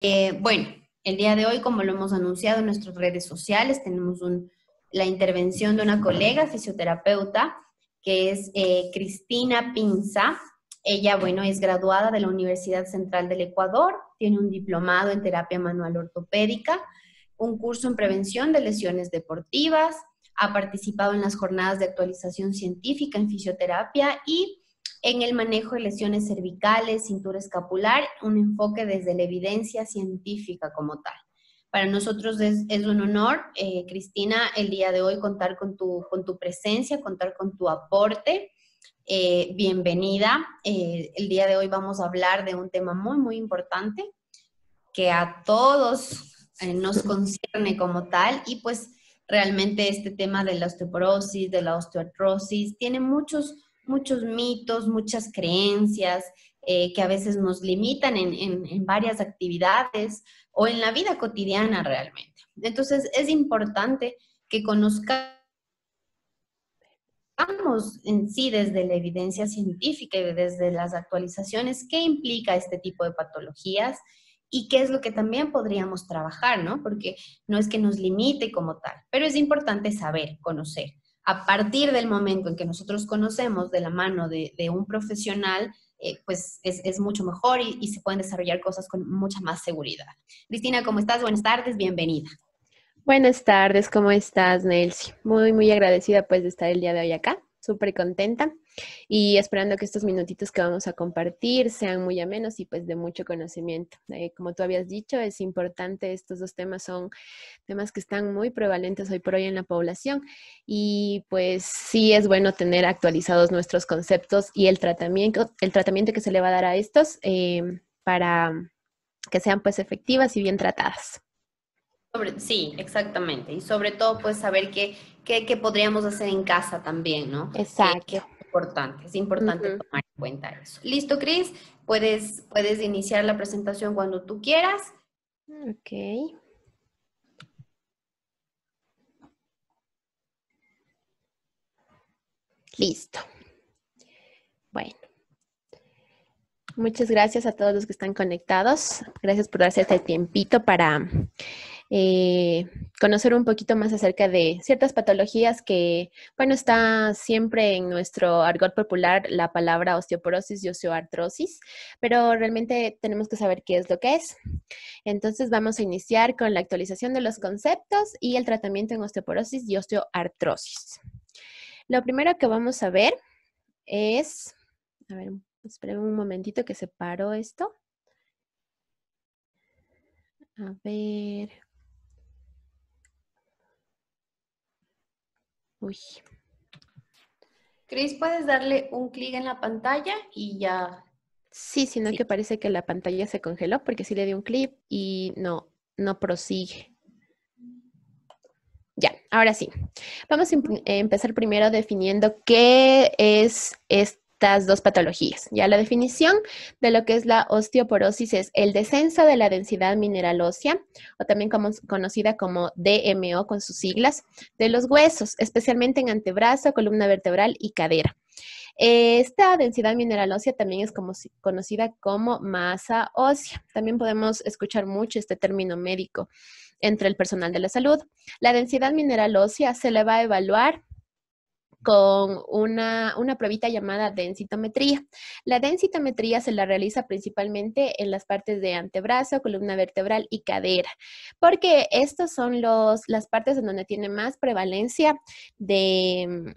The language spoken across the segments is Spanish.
Eh, bueno, el día de hoy, como lo hemos anunciado en nuestras redes sociales, tenemos la intervención de una colega fisioterapeuta que es eh, Cristina Pinza. Ella, bueno, es graduada de la Universidad Central del Ecuador, tiene un diplomado en terapia manual ortopédica, un curso en prevención de lesiones deportivas, ha participado en las jornadas de actualización científica en fisioterapia y en el manejo de lesiones cervicales, cintura escapular, un enfoque desde la evidencia científica como tal. Para nosotros es, un honor, eh, Cristina, el día de hoy contar con tu, con tu presencia, contar con tu aporte. Eh, bienvenida. Eh, el día de hoy vamos a hablar de un tema muy, muy importante que a todos nos concierne como tal y pues realmente este tema de la osteoporosis, de la osteoartrosis, tiene muchos, muchos mitos, muchas creencias eh, que a veces nos limitan en, varias actividades o en la vida cotidiana realmente. Entonces es importante que conozcamos en sí desde la evidencia científica y desde las actualizaciones qué implica este tipo de patologías y qué es lo que también podríamos trabajar, ¿no? Porque no es que nos limite como tal, pero es importante saber, conocer a partir del momento en que nosotros conocemos de la mano de, un profesional, eh, pues es, mucho mejor y, y, se pueden desarrollar cosas con mucha más seguridad. Cristina, ¿cómo estás? Buenas tardes, bienvenida. Buenas tardes, ¿cómo estás, Nelsi? Muy, muy agradecida pues de estar el día de hoy acá súper contenta y esperando que estos minutitos que vamos a compartir sean muy amenos y pues de mucho conocimiento. Eh, como tú habías dicho, es importante, estos dos temas son temas que están muy prevalentes hoy por hoy en la población y pues sí es bueno tener actualizados nuestros conceptos y el tratamiento, el tratamiento que se le va a dar a estos eh, para que sean pues efectivas y bien tratadas sí, exactamente. Y sobre todo, pues saber qué, podríamos hacer en casa también, ¿no? Exacto. es importante, es importante tomar en cuenta eso. Listo, Cris, puedes, puedes iniciar la presentación cuando tú quieras. Ok. Listo. Bueno. Muchas gracias a todos los que están conectados. Gracias por darse este tiempito para eh, conocer un poquito más acerca de ciertas patologías que, bueno, está siempre en nuestro argot popular la palabra osteoporosis y osteoartrosis, pero realmente tenemos que saber qué es lo que es. Entonces vamos a iniciar con la actualización de los conceptos y el tratamiento en osteoporosis y osteoartrosis. Lo primero que vamos a ver es, a ver, esperen un momentito que se paró esto. A ver. Uy. Cris, puedes darle un clic en la pantalla y ya. Sí, sino que parece que la pantalla se congeló porque sí le di un clic y no, no prosigue. Ya, ahora sí. Vamos a em, empezar primero definiendo qué es este estas dos patologías. Ya la definición de lo que es la osteoporosis es el descenso de la densidad mineral ósea, o también conocida como DMO con sus siglas, de los huesos, especialmente en antebrazo, columna vertebral y cadera. Esta densidad mineral ósea también es conocida como masa ósea. También podemos escuchar mucho este término médico entre el personal de la salud. La densidad mineral ósea se le va a evaluar con una, una pruebita llamada densitometría. La densitometría se la realiza principalmente en las partes de antebrazo, columna vertebral y cadera, porque estas son los, las partes en donde tiene más prevalencia de mm,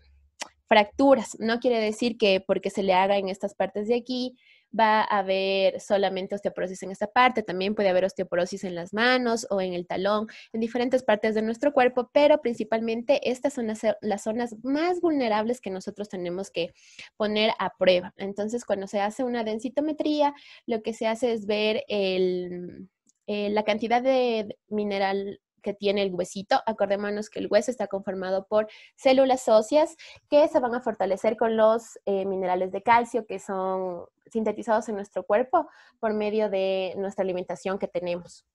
fracturas. No quiere decir que porque se le haga en estas partes de aquí, va a haber solamente osteoporosis en esta parte, también puede haber osteoporosis en las manos o en el talón, en diferentes partes de nuestro cuerpo, pero principalmente estas son las, zonas más vulnerables que nosotros tenemos que poner a prueba. Entonces, cuando se hace una densitometría, lo que se hace es ver eh, la cantidad de mineral que tiene el huesito. Acordémonos que el hueso está conformado por células óseas que se van a fortalecer con los eh, minerales de calcio que son sintetizados en nuestro cuerpo por medio de nuestra alimentación que tenemos.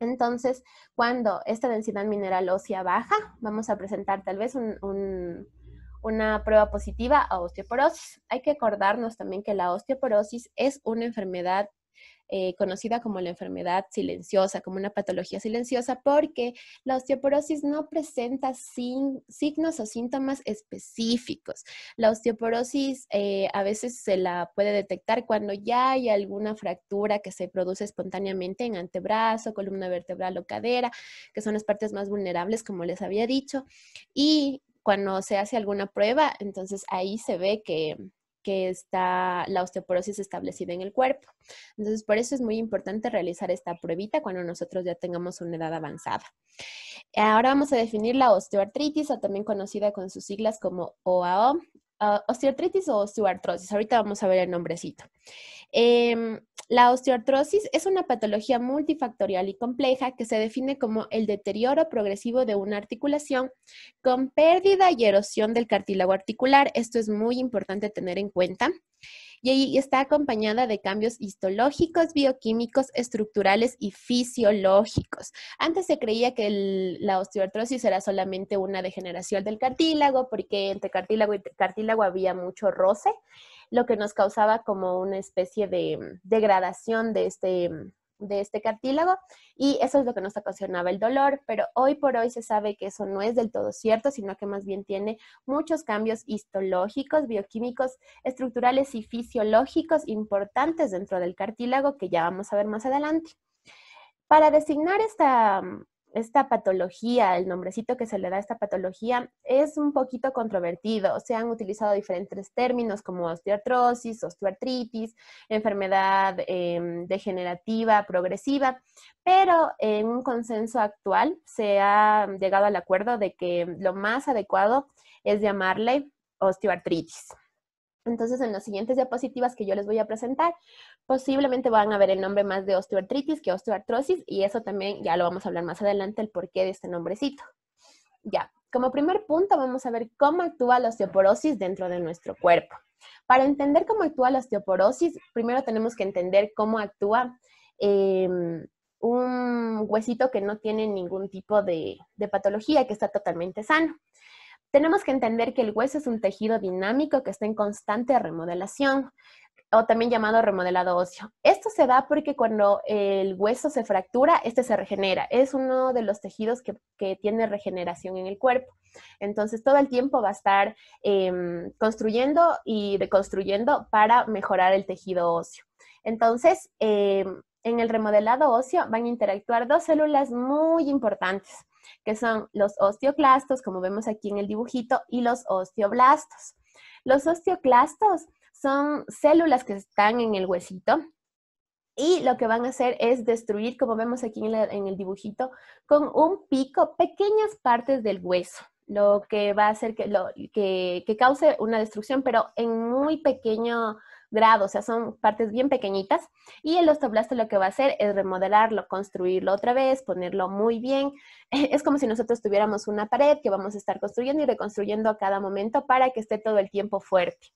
Entonces, cuando esta densidad mineral ósea baja, vamos a presentar tal vez una prueba positiva a osteoporosis. Hay que acordarnos también que la osteoporosis es una enfermedad eh, conocida como la enfermedad silenciosa, como una patología silenciosa, porque la osteoporosis no presenta signos o síntomas específicos. La osteoporosis eh, a veces se la puede detectar cuando ya hay alguna fractura que se produce espontáneamente en antebrazo, columna vertebral o cadera, que son las partes más vulnerables, como les había dicho. Y cuando se hace alguna prueba, entonces ahí se ve que que está la osteoporosis establecida en el cuerpo. Entonces, por eso es muy importante realizar esta pruebita cuando nosotros ya tengamos una edad avanzada. Ahora vamos a definir la osteoartritis, o también conocida con sus siglas como OAO, osteoartritis o osteoartrosis. Ahorita vamos a ver el nombrecito. Em, la osteoartrosis es una patología multifactorial y compleja que se define como el deterioro progresivo de una articulación con pérdida y erosión del cartílago articular. Esto es muy importante tener en cuenta. Y está acompañada de cambios histológicos, bioquímicos, estructurales y fisiológicos. Antes se creía que la osteoartrosis era solamente una degeneración del cartílago, porque entre cartílago y cartílago había mucho roce lo que nos causaba como una especie de mm, degradación de este, mm, de este cartílago y eso es lo que nos ocasionaba el dolor, pero hoy por hoy se sabe que eso no es del todo cierto, sino que más bien tiene muchos cambios histológicos, bioquímicos, estructurales y fisiológicos importantes dentro del cartílago que ya vamos a ver más adelante. Para designar esta, mm, esta patología, el nombrecito que se le da a esta patología, es un poquito controvertido. Se han utilizado diferentes términos como osteoartrosis, osteoartritis, enfermedad em, degenerativa progresiva, pero en un consenso actual se ha llegado al acuerdo de que lo más adecuado es llamarle osteoartritis. Entonces, en las siguientes diapositivas que yo les voy a presentar, posiblemente van a ver el nombre más de osteoartritis que osteoartrosis y eso también ya lo vamos a hablar más adelante, el porqué de este nombrecito. Ya, como primer punto vamos a ver cómo actúa la osteoporosis dentro de nuestro cuerpo. Para entender cómo actúa la osteoporosis, primero tenemos que entender cómo actúa em, un huesito que no tiene ningún tipo de, de patología, que está totalmente sano. Tenemos que entender que el hueso es un tejido dinámico que está en constante remodelación o también llamado remodelado óseo. Esto se da porque cuando el hueso se fractura, este se regenera. Es uno de los tejidos que, tiene regeneración en el cuerpo. Entonces, todo el tiempo va a estar em, construyendo y deconstruyendo para mejorar el tejido óseo. Entonces, em, en el remodelado óseo van a interactuar dos células muy importantes, que son los osteoclastos, como vemos aquí en el dibujito, y los osteoblastos. Los osteoclastos son células que están en el huesito y lo que van a hacer es destruir, como vemos aquí en, el dibujito, con un pico pequeñas partes del hueso lo que va a hacer que, lo, que cause una destrucción, pero en muy pequeño grados, o sea, son partes bien pequeñitas. Y el osteoblasto lo que va a hacer es remodelarlo, construirlo otra vez, ponerlo muy bien. Es como si nosotros tuviéramos una pared que vamos a estar construyendo y reconstruyendo a cada momento para que esté todo el tiempo fuerte.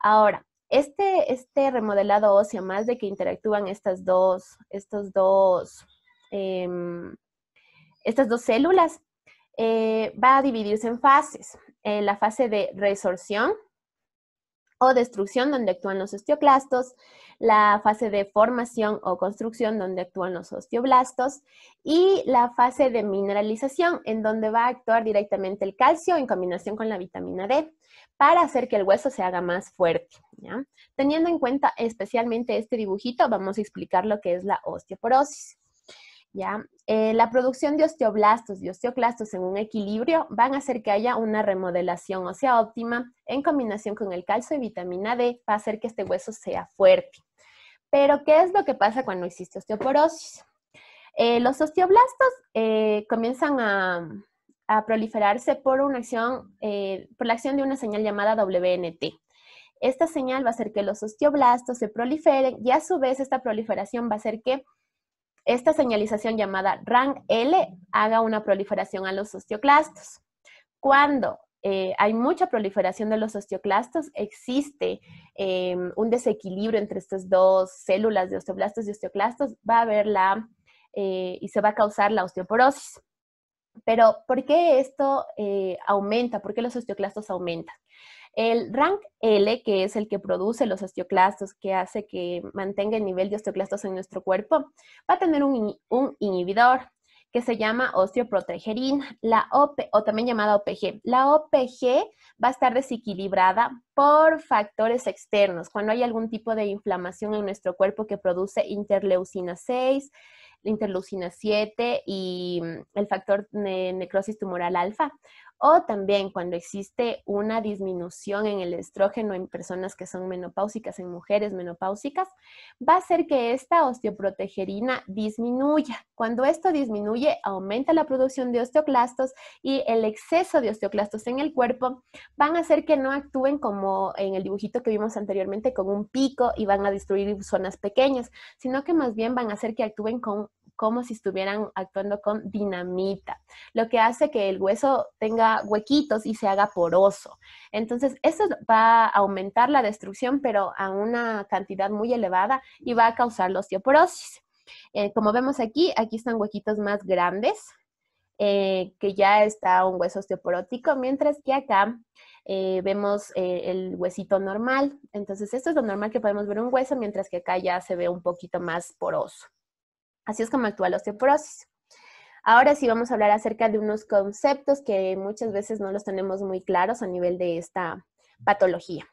Ahora, este, este remodelado óseo, más de que interactúan estas dos, estos dos, em, estas dos células, eh, va a dividirse en fases. En la fase de resorción, o destrucción, donde actúan los osteoclastos, la fase de formación o construcción, donde actúan los osteoblastos, y la fase de mineralización, en donde va a actuar directamente el calcio en combinación con la vitamina D para hacer que el hueso se haga más fuerte. Teniendo en cuenta especialmente este dibujito, vamos a explicar lo que es la osteoporosis. Eh, la producción de osteoblastos y osteoclastos en un equilibrio van a hacer que haya una remodelación ósea óptima en combinación con el calcio y vitamina D, va a hacer que este hueso sea fuerte. Pero, ¿qué es lo que pasa cuando existe osteoporosis? Eh, los osteoblastos eh, comienzan a, proliferarse por, una acción, por la acción de una señal llamada WNT. Esta señal va a hacer que los osteoblastos se proliferen y a su vez esta proliferación va a hacer que esta señalización llamada ran L haga una proliferación a los osteoclastos. Cuando eh, hay mucha proliferación de los osteoclastos, existe em, un desequilibrio entre estas dos células de osteoblastos y osteoclastos, va a haber la, eh, y se va a causar la osteoporosis. Pero, ¿por qué esto eh, aumenta? ¿Por qué los osteoclastos aumentan? El rank L, que es el que produce los osteoclastos, que hace que mantenga el nivel de osteoclastos en nuestro cuerpo, va a tener un, inhibidor que se llama osteoprotegerina, la OP, o también llamada OPG. La OPG va a estar desequilibrada por factores externos, cuando hay algún tipo de inflamación en nuestro cuerpo que produce interleucina 6, interleucina 7 y mm, el factor de necrosis tumoral alfa o también cuando existe una disminución en el estrógeno en personas que son menopáusicas, en mujeres menopáusicas, va a hacer que esta osteoprotegerina disminuya. Cuando esto disminuye, aumenta la producción de osteoclastos y el exceso de osteoclastos en el cuerpo van a hacer que no actúen como en el dibujito que vimos anteriormente con un pico y van a destruir zonas pequeñas, sino que más bien van a hacer que actúen con como si estuvieran actuando con dinamita, lo que hace que el hueso tenga huequitos y se haga poroso. Entonces, eso va a aumentar la destrucción, pero a una cantidad muy elevada y va a causar la osteoporosis. Eh, como vemos aquí, aquí están huequitos más grandes, eh, que ya está un hueso osteoporótico, mientras que acá eh, vemos el huesito normal. Entonces, esto es lo normal que podemos ver un hueso, mientras que acá ya se ve un poquito más poroso. Así es como actúa la osteoporosis. Ahora sí vamos a hablar acerca de unos conceptos que muchas veces no los tenemos muy claros a nivel de esta patología.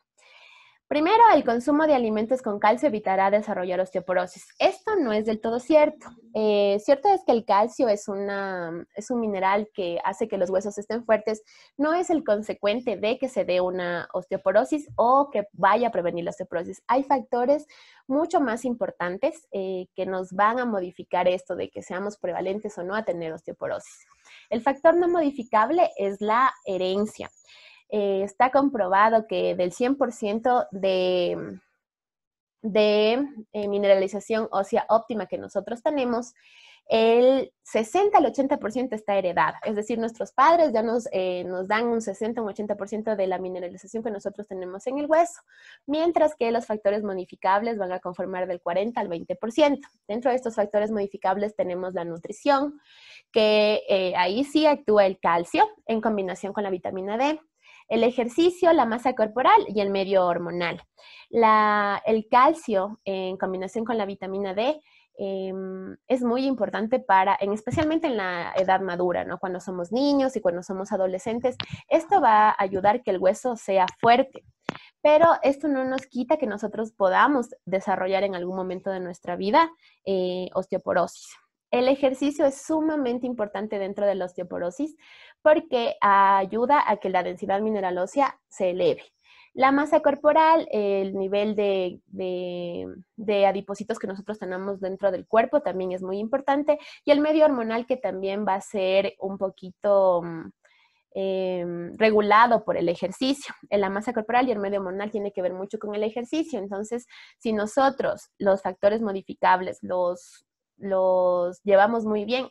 Primero, el consumo de alimentos con calcio evitará desarrollar osteoporosis. Esto no es del todo cierto. Eh, cierto es que el calcio es, un mineral que hace que los huesos estén fuertes. No es el consecuente de que se dé una osteoporosis o que vaya a prevenir la osteoporosis. Hay factores mucho más importantes eh, que nos van a modificar esto de que seamos prevalentes o no a tener osteoporosis. El factor no modificable es la herencia. Eh, está comprobado que del 100% de, de eh, mineralización ósea óptima que nosotros tenemos, el 60 al 80% está heredada. Es decir, nuestros padres ya nos, eh, dan un 60 un 80% de la mineralización que nosotros tenemos en el hueso, mientras que los factores modificables van a conformar del 40 al 20%. Dentro de estos factores modificables tenemos la nutrición, que ahí sí actúa el calcio en combinación con la vitamina D, el ejercicio, la masa corporal y el medio hormonal. el calcio en combinación con la vitamina D em, es muy importante para, en, especialmente en la edad madura, ¿no? Cuando somos niños y cuando somos adolescentes, esto va a ayudar que el hueso sea fuerte. Pero esto no nos quita que nosotros podamos desarrollar en algún momento de nuestra vida eh, osteoporosis. El ejercicio es sumamente importante dentro de la osteoporosis porque ayuda a que la densidad mineral ósea se eleve. La masa corporal, el nivel de, adipositos que nosotros tenemos dentro del cuerpo también es muy importante y el medio hormonal que también va a ser un poquito mm, em, regulado por el ejercicio. La masa corporal y el medio hormonal tiene que ver mucho con el ejercicio. Entonces, si nosotros los factores modificables los los llevamos muy bien,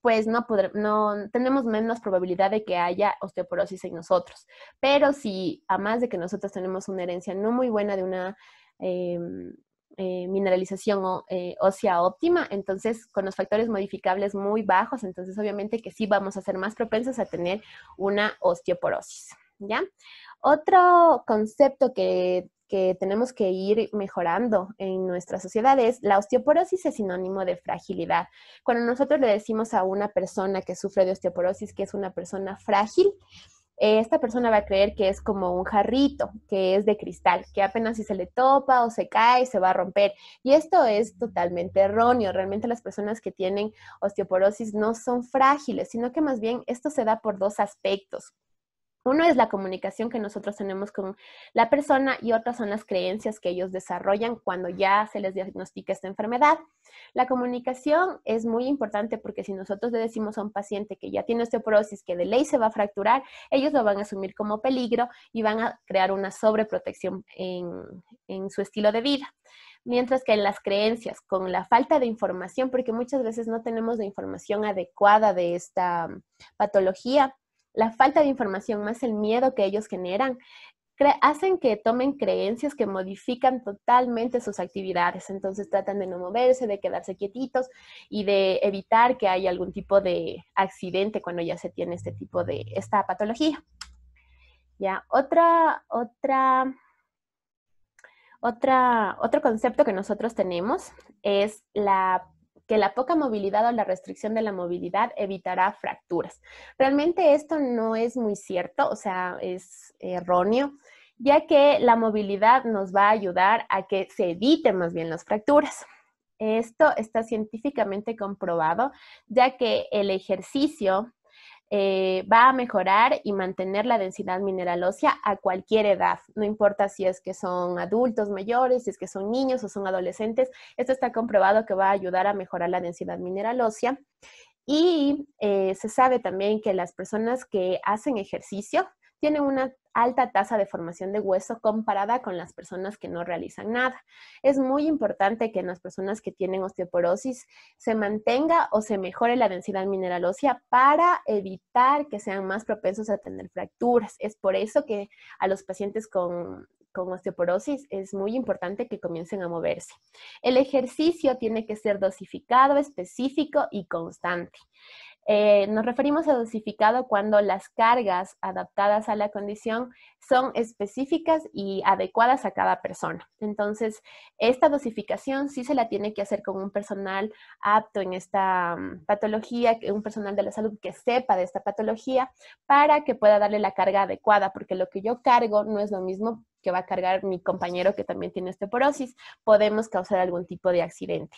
pues no, no tenemos menos probabilidad de que haya osteoporosis en nosotros. Pero si, a más de que nosotros tenemos una herencia no muy buena de una em, eh, mineralización eh, ósea óptima, entonces con los factores modificables muy bajos, entonces obviamente que sí vamos a ser más propensos a tener una osteoporosis. ¿Ya? Otro concepto que que tenemos que ir mejorando en nuestras sociedades. La osteoporosis es sinónimo de fragilidad. Cuando nosotros le decimos a una persona que sufre de osteoporosis que es una persona frágil, eh, esta persona va a creer que es como un jarrito, que es de cristal, que apenas si se le topa o se cae, se va a romper. Y esto es totalmente erróneo. Realmente las personas que tienen osteoporosis no son frágiles, sino que más bien esto se da por dos aspectos. Uno es la comunicación que nosotros tenemos con la persona y otras son las creencias que ellos desarrollan cuando ya se les diagnostica esta enfermedad. La comunicación es muy importante porque si nosotros le decimos a un paciente que ya tiene osteoporosis, que de ley se va a fracturar, ellos lo van a asumir como peligro y van a crear una sobreprotección en, en su estilo de vida mientras que en las creencias, con la falta de información, porque muchas veces no tenemos la información adecuada de esta patología, la falta de información más el miedo que ellos generan hacen que tomen creencias que modifican totalmente sus actividades. Entonces tratan de no moverse, de quedarse quietitos y de evitar que haya algún tipo de accidente cuando ya se tiene este tipo de, esta patología. Ya, otra, otra, otra, otro concepto que nosotros tenemos es la que la poca movilidad o la restricción de la movilidad evitará fracturas. Realmente esto no es muy cierto, o sea, es erróneo, ya que la movilidad nos va a ayudar a que se eviten más bien las fracturas. Esto está científicamente comprobado, ya que el ejercicio eh, va a mejorar y mantener la densidad mineral ósea a cualquier edad, no importa si es que son adultos mayores, si es que son niños o son adolescentes, esto está comprobado que va a ayudar a mejorar la densidad mineral ósea. Y eh, se sabe también que las personas que hacen ejercicio tienen una alta tasa de formación de hueso comparada con las personas que no realizan nada. Es muy importante que en las personas que tienen osteoporosis se mantenga o se mejore la densidad mineral ósea para evitar que sean más propensos a tener fracturas. Es por eso que a los pacientes con osteoporosis, es muy importante que comiencen a moverse. El ejercicio tiene que ser dosificado, específico y constante. Eh, nos referimos a dosificado cuando las cargas adaptadas a la condición son específicas y adecuadas a cada persona. Entonces, esta dosificación sí se la tiene que hacer con un personal apto en esta mm, patología, un personal de la salud que sepa de esta patología para que pueda darle la carga adecuada, porque lo que yo cargo no es lo mismo que va a cargar mi compañero que también tiene osteoporosis. Podemos causar algún tipo de accidente.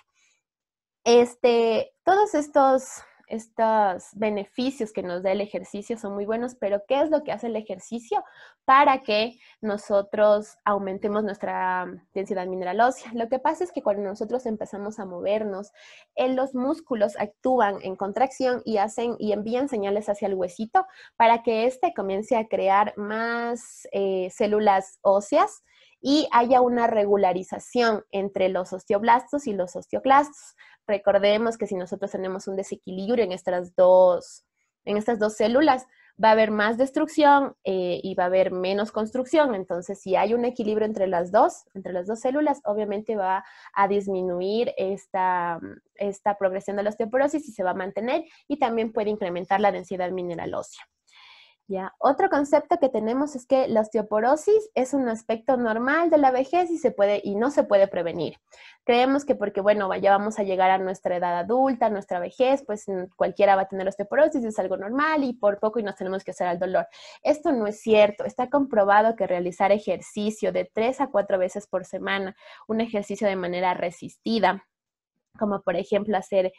Este, todos estos estos beneficios que nos da el ejercicio son muy buenos, pero ¿qué es lo que hace el ejercicio para que nosotros aumentemos nuestra um, densidad mineral ósea? Lo que pasa es que cuando nosotros empezamos a movernos, eh, los músculos actúan en contracción y hacen y envían señales hacia el huesito para que éste comience a crear más eh, células óseas y haya una regularización entre los osteoblastos y los osteoclastos. Recordemos que si nosotros tenemos un desequilibrio en estas dos, en estas dos células, va a haber más destrucción eh, y va a haber menos construcción. Entonces, si hay un equilibrio entre las dos, entre las dos células, obviamente va a disminuir esta, esta progresión de la osteoporosis y se va a mantener y también puede incrementar la densidad mineral ósea. ¿ya? Otro concepto que tenemos es que la osteoporosis es un aspecto normal de la vejez y, se puede, y no se puede prevenir. Creemos que porque, bueno, ya vamos a llegar a nuestra edad adulta, nuestra vejez, pues mm, cualquiera va a tener osteoporosis, es algo normal y por poco y nos tenemos que hacer al dolor. Esto no es cierto. Está comprobado que realizar ejercicio de tres a cuatro veces por semana, un ejercicio de manera resistida, como por ejemplo hacer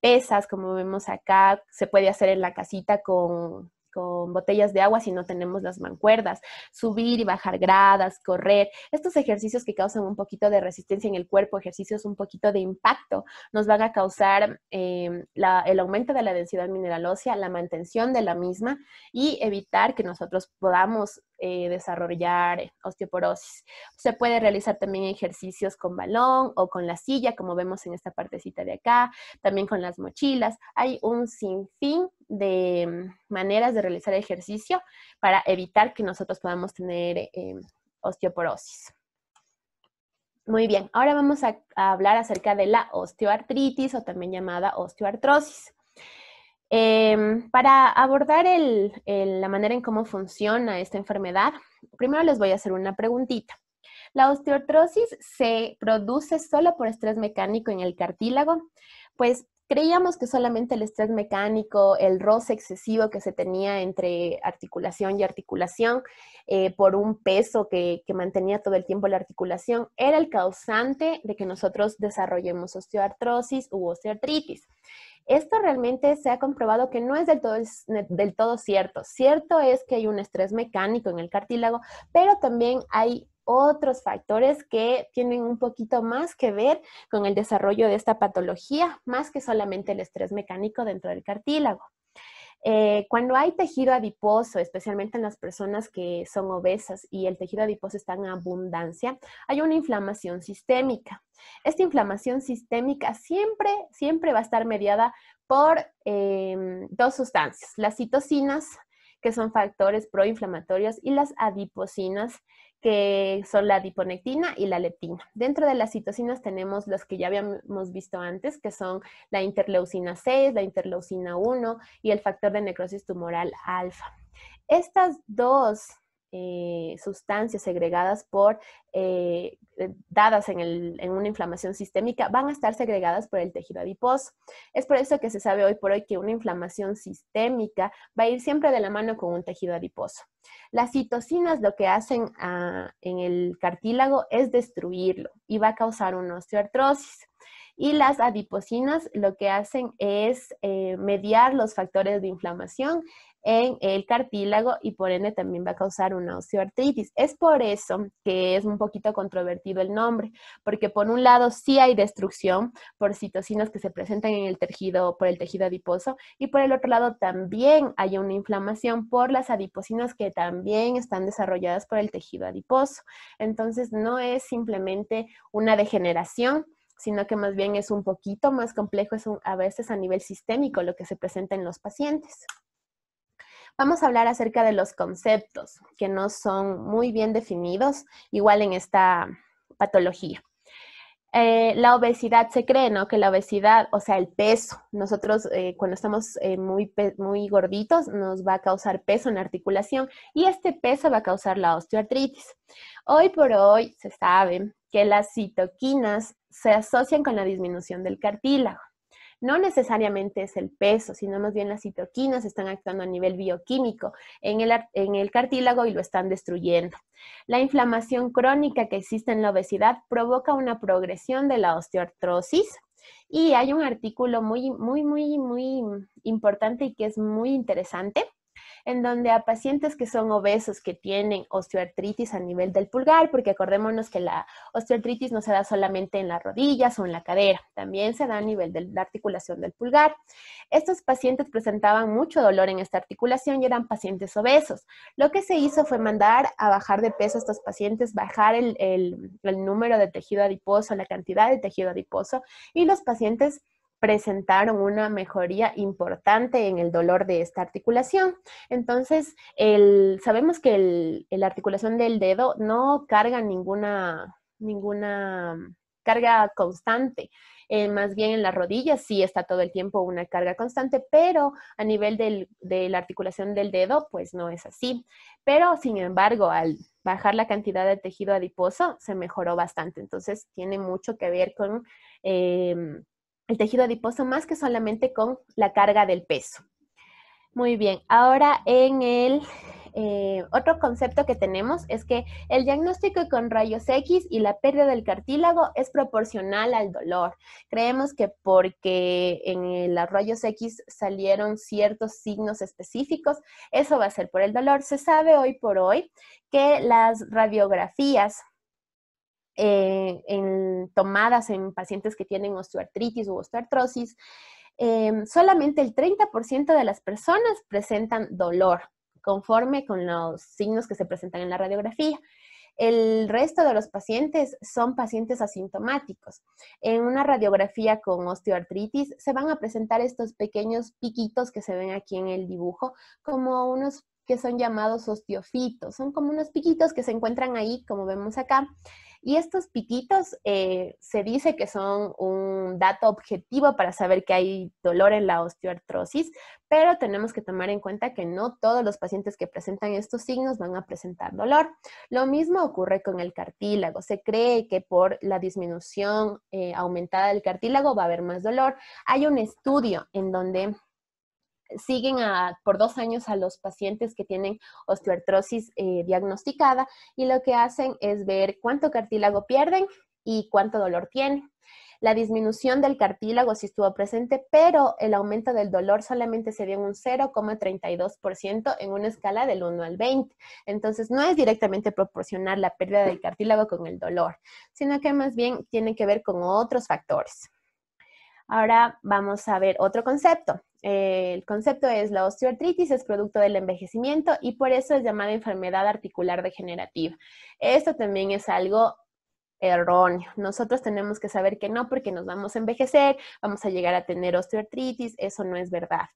pesas, como vemos acá, se puede hacer en la casita con, con botellas de agua si no tenemos las mancuerdas, subir y bajar gradas, correr. Estos ejercicios que causan un poquito de resistencia en el cuerpo, ejercicios un poquito de impacto, nos van a causar eh, el aumento de la densidad mineral ósea, la mantención de la misma y evitar que nosotros podamos eh, desarrollar osteoporosis. Se puede realizar también ejercicios con balón o con la silla, como vemos en esta partecita de acá, también con las mochilas. Hay un sinfín de maneras de realizar ejercicio para evitar que nosotros podamos tener eh, osteoporosis. Muy bien, ahora vamos a, hablar acerca de la osteoartritis o también llamada osteoartrosis. Em, para abordar la manera en cómo funciona esta enfermedad, primero les voy a hacer una preguntita. La osteoartrosis se produce solo por estrés mecánico en el cartílago, pues Creíamos que solamente el estrés mecánico, el roce excesivo que se tenía entre articulación y articulación eh, por un peso que, mantenía todo el tiempo la articulación era el causante de que nosotros desarrollemos osteoartrosis u osteoartritis. Esto realmente se ha comprobado que no es del todo, del todo, cierto. Cierto es que hay un estrés mecánico en el cartílago, pero también hay otros factores que tienen un poquito más que ver con el desarrollo de esta patología, más que solamente el estrés mecánico dentro del cartílago. Eh, cuando hay tejido adiposo, especialmente en las personas que son obesas y el tejido adiposo está en abundancia, hay una inflamación sistémica. Esta inflamación sistémica siempre, siempre va a estar mediada por em, dos sustancias, las citocinas, que son factores proinflamatorios, y las adipocinas, que son la diponectina y la leptina. Dentro de las citocinas tenemos las que ya habíamos visto antes, que son la interleucina 6, la interleucina 1 y el factor de necrosis tumoral alfa. Estas dos eh, sustancias segregadas por, eh, eh, dadas en, una inflamación sistémica, van a estar segregadas por el tejido adiposo. Es por eso que se sabe hoy por hoy que una inflamación sistémica va a ir siempre de la mano con un tejido adiposo. Las citocinas lo que hacen ah, en el cartílago es destruirlo y va a causar una osteoartrosis. Y las adipocinas lo que hacen es eh, mediar los factores de inflamación en el cartílago y por ende también va a causar una osteoartritis. Es por eso que es un poquito controvertido el nombre, porque por un lado sí hay destrucción por citocinas que se presentan en el tejido, por el tejido adiposo, y por el otro lado también hay una inflamación por las adipocinas que también están desarrolladas por el tejido adiposo. Entonces no es simplemente una degeneración, sino que más bien es un poquito más complejo, es a veces a nivel sistémico lo que se presenta en los pacientes. Vamos a hablar acerca de los conceptos que no son muy bien definidos, igual en esta patología. Eh, la obesidad se cree, ¿no? Que la obesidad, o sea, el peso, nosotros eh, cuando estamos eh, muy, muy gorditos nos va a causar peso en la articulación y este peso va a causar la osteoartritis. Hoy por hoy se sabe que las citoquinas se asocian con la disminución del cartílago. No necesariamente es el peso, sino más bien las citoquinas están actuando a nivel bioquímico en el, cartílago y lo están destruyendo. La inflamación crónica que existe en la obesidad provoca una progresión de la osteoartrosis, y hay un artículo muy, muy, muy, muy importante y que es muy interesante en donde a pacientes que son obesos, que tienen osteoartritis a nivel del pulgar, porque acordémonos que la osteoartritis no se da solamente en las rodillas o en la cadera, también se da a nivel de la articulación del pulgar. Estos pacientes presentaban mucho dolor en esta articulación y eran pacientes obesos. Lo que se hizo fue mandar a bajar de peso a estos pacientes, bajar el, el número de tejido adiposo, la cantidad de tejido adiposo, y los pacientes presentaron una mejoría importante en el dolor de esta articulación. Entonces, sabemos que la articulación del dedo no carga ninguna, ninguna carga constante. Eh, más bien en las rodillas sí está todo el tiempo una carga constante, pero a nivel de la articulación del dedo, pues no es así. Pero sin embargo, al bajar la cantidad de tejido adiposo, se mejoró bastante. Entonces, tiene mucho que ver con... Em, el tejido adiposo más que solamente con la carga del peso. Muy bien, ahora en el eh, otro concepto que tenemos es que el diagnóstico con rayos X y la pérdida del cartílago es proporcional al dolor. Creemos que porque en los rayos X salieron ciertos signos específicos, eso va a ser por el dolor. Se sabe hoy por hoy que las radiografías eh, en, tomadas en pacientes que tienen osteoartritis u osteoartrosis, em, solamente el 30% de las personas presentan dolor, conforme con los signos que se presentan en la radiografía. El resto de los pacientes son pacientes asintomáticos. En una radiografía con osteoartritis se van a presentar estos pequeños piquitos que se ven aquí en el dibujo, como unos que son llamados osteofitos. Son como unos piquitos que se encuentran ahí, como vemos acá. Y estos piquitos eh, se dice que son un dato objetivo para saber que hay dolor en la osteoartrosis, pero tenemos que tomar en cuenta que no todos los pacientes que presentan estos signos van a presentar dolor. Lo mismo ocurre con el cartílago. Se cree que por la disminución eh, aumentada del cartílago va a haber más dolor. Hay un estudio en donde siguen por dos años a los pacientes que tienen osteoartrosis eh, diagnosticada y lo que hacen es ver cuánto cartílago pierden y cuánto dolor tienen. La disminución del cartílago sí estuvo presente, pero el aumento del dolor solamente se dio en un 0,32% en una escala del 1 al 20. Entonces, no es directamente proporcionar la pérdida del cartílago con el dolor, sino que más bien tiene que ver con otros factores. Ahora vamos a ver otro concepto, eh, el concepto es la osteoartritis es producto del envejecimiento y por eso es llamada enfermedad articular degenerativa. Esto también es algo erróneo. Nosotros tenemos que saber que no porque nos vamos a envejecer, vamos a llegar a tener osteoartritis, eso no es verdad.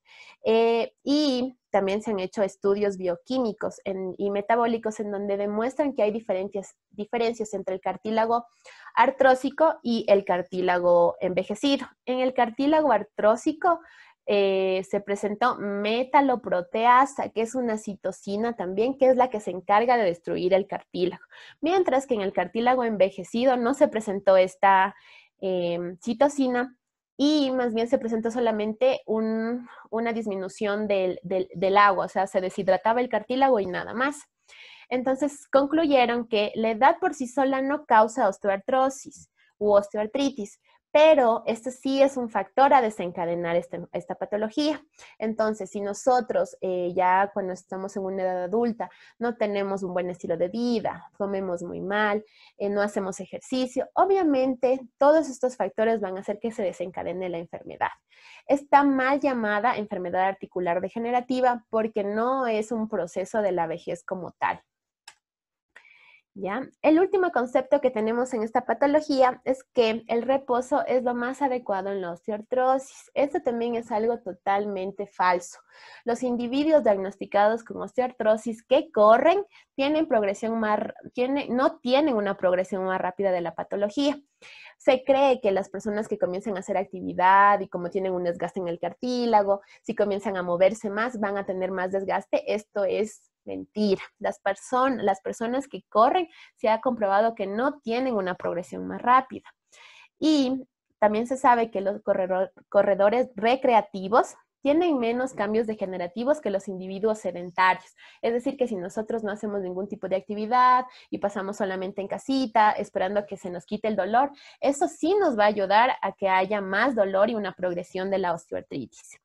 Eh, y también se han hecho estudios bioquímicos y metabólicos en donde demuestran que hay diferencias, diferencias entre el cartílago artrósico y el cartílago envejecido. En el cartílago artrósico eh, se presentó metaloproteasa, que es una citocina también, que es la que se encarga de destruir el cartílago. Mientras que en el cartílago envejecido no se presentó esta em, citocina y más bien se presentó solamente una disminución del, del agua, o sea, se deshidrataba el cartílago y nada más. Entonces concluyeron que la edad por sí sola no causa osteoartrosis u osteoartritis, pero este sí es un factor a desencadenar este, esta patología. Entonces, si nosotros eh, ya cuando estamos en una edad adulta no tenemos un buen estilo de vida, comemos muy mal, eh, no hacemos ejercicio, obviamente todos estos factores van a hacer que se desencadene la enfermedad. Está mal llamada enfermedad articular degenerativa porque no es un proceso de la vejez como tal. El último concepto que tenemos en esta patología es que el reposo es lo más adecuado en la osteoartrosis. Esto también es algo totalmente falso. Los individuos diagnosticados con osteoartrosis que corren tienen progresión más, no tienen una progresión más rápida de la patología. Se cree que las personas que comienzan a hacer actividad y como tienen un desgaste en el cartílago, si comienzan a moverse más, van a tener más desgaste. Esto es mentira. Las, personas que corren se ha comprobado que no tienen una progresión más rápida. Y también se sabe que los corredores recreativos tienen menos cambios degenerativos que los individuos sedentarios. Es decir, que si nosotros no hacemos ningún tipo de actividad y pasamos solamente en casita, esperando a que se nos quite el dolor, eso sí nos va a ayudar a que haya más dolor y una progresión de la osteoartritis.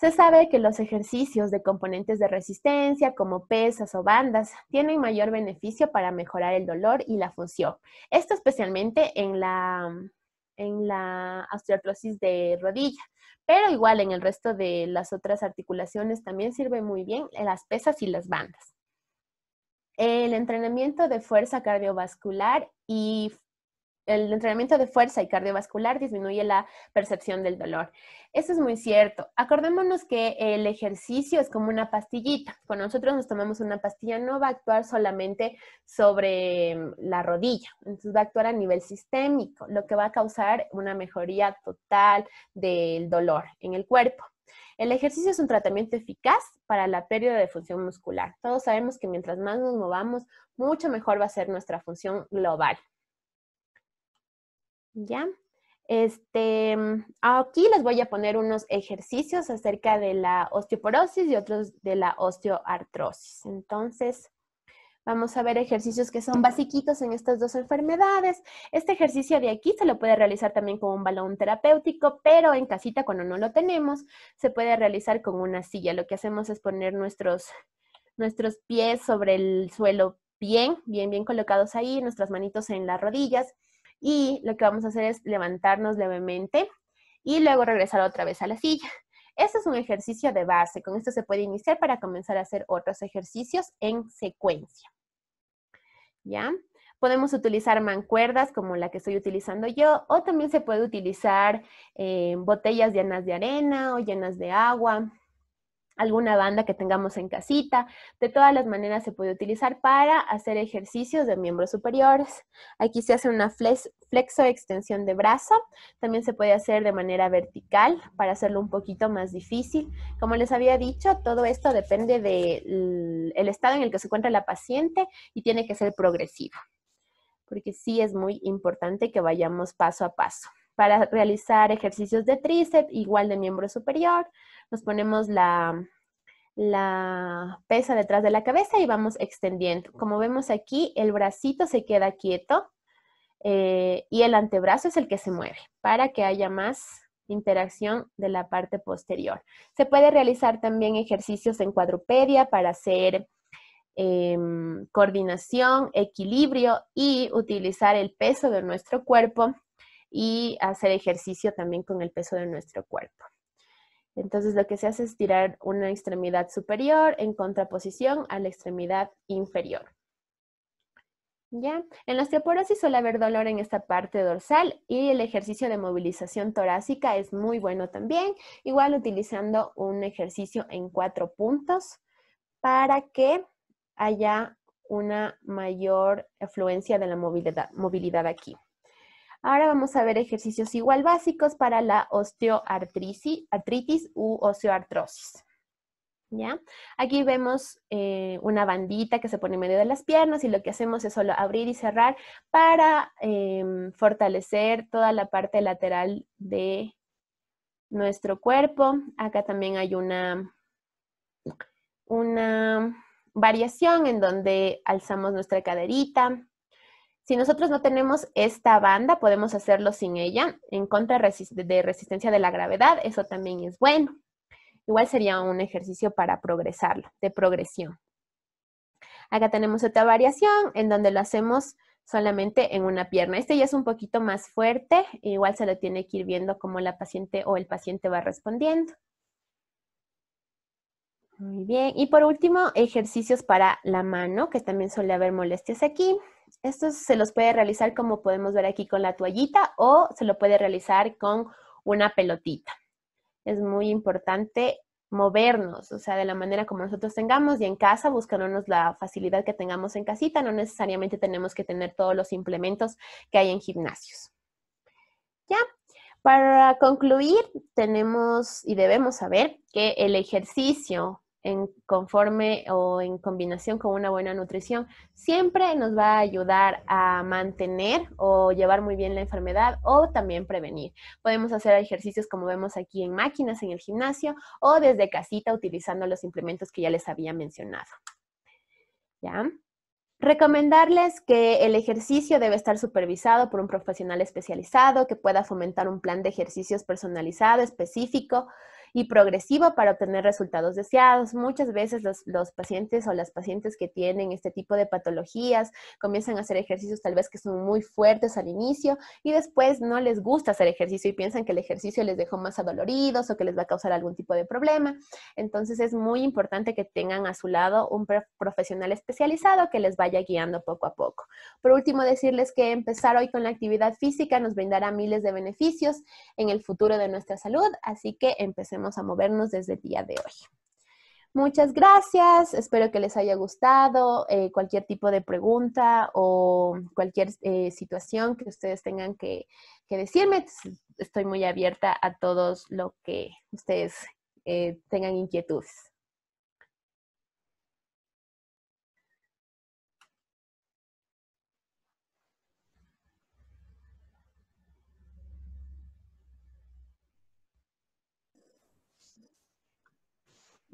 Se sabe que los ejercicios de componentes de resistencia, como pesas o bandas, tienen mayor beneficio para mejorar el dolor y la función. Esto especialmente en la, en la de rodilla, pero igual en el resto de las otras articulaciones también sirve muy bien las pesas y las bandas. El entrenamiento de fuerza cardiovascular y el entrenamiento de fuerza y cardiovascular disminuye la percepción del dolor. Eso es muy cierto. Acordémonos que el ejercicio es como una pastillita. Cuando nosotros nos tomamos una pastilla no va a actuar solamente sobre mm, la rodilla, entonces va a actuar a nivel sistémico, lo que va a causar una mejoría total del dolor en el cuerpo. El ejercicio es un tratamiento eficaz para la pérdida de función muscular. Todos sabemos que mientras más nos movamos, mucho mejor va a ser nuestra función global. ¿ya? Este, mm, aquí les voy a poner unos ejercicios acerca de la osteoporosis y otros de la osteoartrosis. Entonces, vamos a ver ejercicios que son basiquitos en estas dos enfermedades. Este ejercicio de aquí se lo puede realizar también con un balón terapéutico, pero en casita cuando no lo tenemos, se puede realizar con una silla. Lo que hacemos es poner nuestros, nuestros pies sobre el suelo bien, bien, bien colocados ahí, nuestras manitos en las rodillas y lo que vamos a hacer es levantarnos levemente y luego regresar otra vez a la silla. Este es un ejercicio de base, con esto se puede iniciar para comenzar a hacer otros ejercicios en secuencia. ¿Ya? Podemos utilizar mancuerdas como la que estoy utilizando yo o también se puede utilizar eh, botellas llenas de arena o llenas de agua alguna banda que tengamos en casita. De todas las maneras se puede utilizar para hacer ejercicios de miembros superiores. Aquí se hace una flexo extensión de brazo. También se puede hacer de manera vertical para hacerlo un poquito más difícil. Como les había dicho, todo esto depende del estado en el que se encuentra la paciente y tiene que ser progresivo, porque sí es muy importante que vayamos paso a paso para realizar ejercicios de tríceps, igual de miembro superior. Nos ponemos la, pesa detrás de la cabeza y vamos extendiendo. Como vemos aquí, el bracito se queda quieto eh, y el antebrazo es el que se mueve para que haya más interacción de la parte posterior. Se puede realizar también ejercicios en cuadrupedia para hacer em, coordinación, equilibrio y utilizar el peso de nuestro cuerpo y hacer ejercicio también con el peso de nuestro cuerpo. Entonces lo que se hace es tirar una extremidad superior en contraposición a la extremidad inferior. ¿Ya? En la osteoporosis suele haber dolor en esta parte dorsal y el ejercicio de movilización torácica es muy bueno también, igual utilizando un ejercicio en cuatro puntos para que haya una mayor afluencia de la movilidad, movilidad aquí. Ahora vamos a ver ejercicios igual básicos para la osteoartritis u osteoartrosis. ¿Ya? Aquí vemos eh, una bandita que se pone en medio de las piernas y lo que hacemos es solo abrir y cerrar para em, fortalecer toda la parte lateral de nuestro cuerpo. Acá también hay una, una variación en donde alzamos nuestra caderita, si nosotros no tenemos esta banda, podemos hacerlo sin ella. En contra de resistencia de la gravedad, eso también es bueno. Igual sería un ejercicio para progresarlo, de progresión. Acá tenemos otra variación en donde lo hacemos solamente en una pierna. Este ya es un poquito más fuerte, igual se lo tiene que ir viendo cómo la paciente o el paciente va respondiendo. Muy bien. Y por último, ejercicios para la mano, que también suele haber molestias aquí. Estos se los puede realizar como podemos ver aquí con la toallita o se lo puede realizar con una pelotita. Es muy importante movernos, o sea, de la manera como nosotros tengamos y en casa buscándonos la facilidad que tengamos en casita. No necesariamente tenemos que tener todos los implementos que hay en gimnasios. Ya, para concluir, tenemos y debemos saber que el ejercicio en conforme o en combinación con una buena nutrición, siempre nos va a ayudar a mantener o llevar muy bien la enfermedad o también prevenir. Podemos hacer ejercicios como vemos aquí en máquinas, en el gimnasio o desde casita utilizando los implementos que ya les había mencionado. ¿Ya? Recomendarles que el ejercicio debe estar supervisado por un profesional especializado que pueda fomentar un plan de ejercicios personalizado, específico, y progresivo para obtener resultados deseados. Muchas veces los, los pacientes o las pacientes que tienen este tipo de patologías comienzan a hacer ejercicios tal vez que son muy fuertes al inicio y después no les gusta hacer ejercicio y piensan que el ejercicio les dejó más adoloridos o que les va a causar algún tipo de problema. Entonces es muy importante que tengan a su lado un profesional especializado que les vaya guiando poco a poco. Por último, decirles que empezar hoy con la actividad física nos brindará miles de beneficios en el futuro de nuestra salud, así que empecemos a movernos desde el día de hoy. Muchas gracias, espero que les haya gustado. Eh, cualquier tipo de pregunta o cualquier eh, situación que ustedes tengan que, decirme, estoy muy abierta a todos lo que ustedes eh, tengan inquietudes.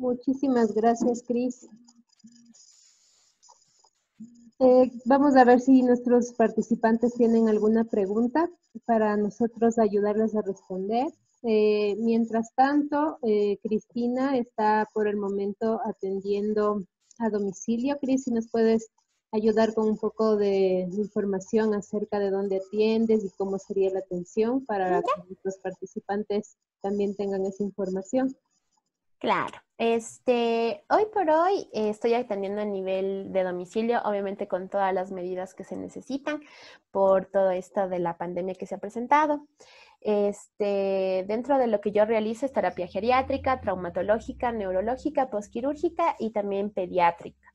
Muchísimas gracias, Cris. Eh, vamos a ver si nuestros participantes tienen alguna pregunta para nosotros ayudarles a responder. Eh, mientras tanto, eh, Cristina está por el momento atendiendo a domicilio. Cris, si nos puedes ayudar con un poco de información acerca de dónde atiendes y cómo sería la atención para que nuestros participantes también tengan esa información. Claro. Este, hoy por hoy eh, estoy atendiendo a nivel de domicilio, obviamente con todas las medidas que se necesitan por todo esto de la pandemia que se ha presentado. Este, dentro de lo que yo realizo es terapia geriátrica, traumatológica, neurológica, posquirúrgica y también pediátrica.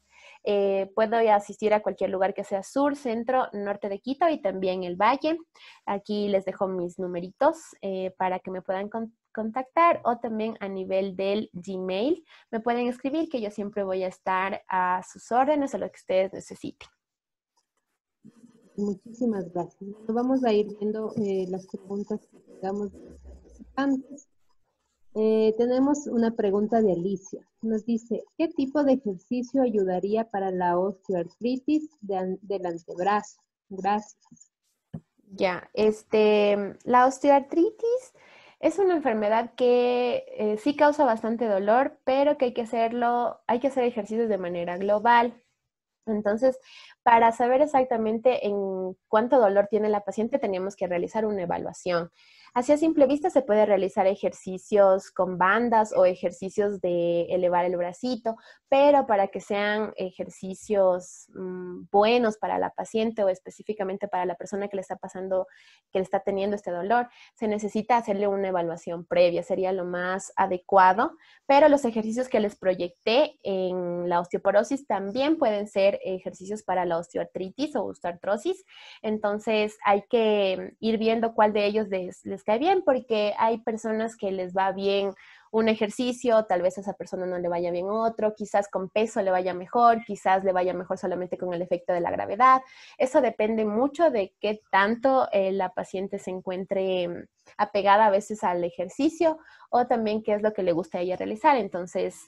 Eh, puedo asistir a cualquier lugar que sea sur, centro, norte de Quito y también el valle. Aquí les dejo mis numeritos eh, para que me puedan contar contactar o también a nivel del Gmail me pueden escribir que yo siempre voy a estar a sus órdenes o lo que ustedes necesiten. Muchísimas gracias. Vamos a ir viendo eh, las preguntas que tengamos participantes. Eh, tenemos una pregunta de Alicia. Nos dice, ¿qué tipo de ejercicio ayudaría para la osteoartritis del antebrazo? Gracias. Ya, este, la osteoartritis es una enfermedad que eh, sí causa bastante dolor, pero que hay que hacerlo, hay que hacer ejercicios de manera global. Entonces, para saber exactamente en cuánto dolor tiene la paciente, teníamos que realizar una evaluación. Así a simple vista se puede realizar ejercicios con bandas o ejercicios de elevar el bracito, pero para que sean ejercicios mm, buenos para la paciente o específicamente para la persona que le está pasando, que le está teniendo este dolor, se necesita hacerle una evaluación previa, sería lo más adecuado, pero los ejercicios que les proyecté en la osteoporosis también pueden ser ejercicios para la osteoartritis o osteoartrosis, entonces hay que ir viendo cuál de ellos les cae bien, porque hay personas que les va bien un ejercicio, tal vez a esa persona no le vaya bien otro, quizás con peso le vaya mejor, quizás le vaya mejor solamente con el efecto de la gravedad. Eso depende mucho de qué tanto eh, la paciente se encuentre mm, apegada a veces al ejercicio o también qué es lo que le gusta a ella realizar. Entonces,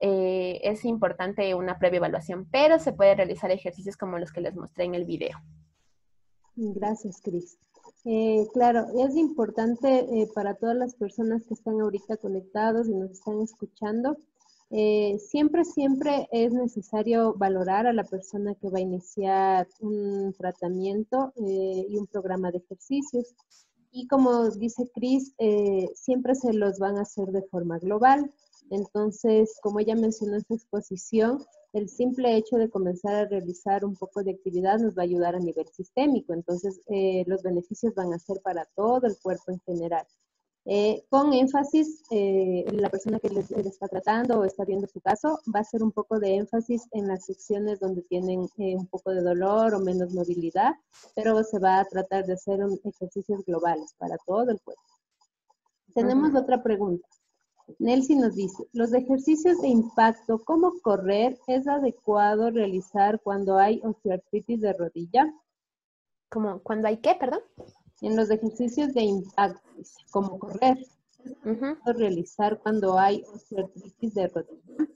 eh, es importante una previa evaluación, pero se puede realizar ejercicios como los que les mostré en el video. Gracias, Cris. Eh, claro, es importante eh, para todas las personas que están ahorita conectados y nos están escuchando. Eh, siempre, siempre es necesario valorar a la persona que va a iniciar un tratamiento y un programa de ejercicios. Y como dice Cris, siempre se los van a hacer de forma global. Entonces, como ella mencionó en su exposición, el simple hecho de comenzar a realizar un poco de actividad nos va a ayudar a nivel sistémico. Entonces, eh, los beneficios van a ser para todo el cuerpo en general. Eh, con énfasis, eh, la persona que les, está tratando o está viendo su caso va a hacer un poco de énfasis en las secciones donde tienen un poco de dolor o menos movilidad, pero se va a tratar de hacer ejercicios globales para todo el cuerpo. Tenemos otra pregunta. Nelson nos dice, los ejercicios de impacto, ¿cómo correr es adecuado realizar cuando hay osteoartritis de rodilla? ¿Cómo? cuando hay qué, perdón? En los ejercicios de impacto, como correr? es ¿Realizar cuando hay osteoartritis de rodilla?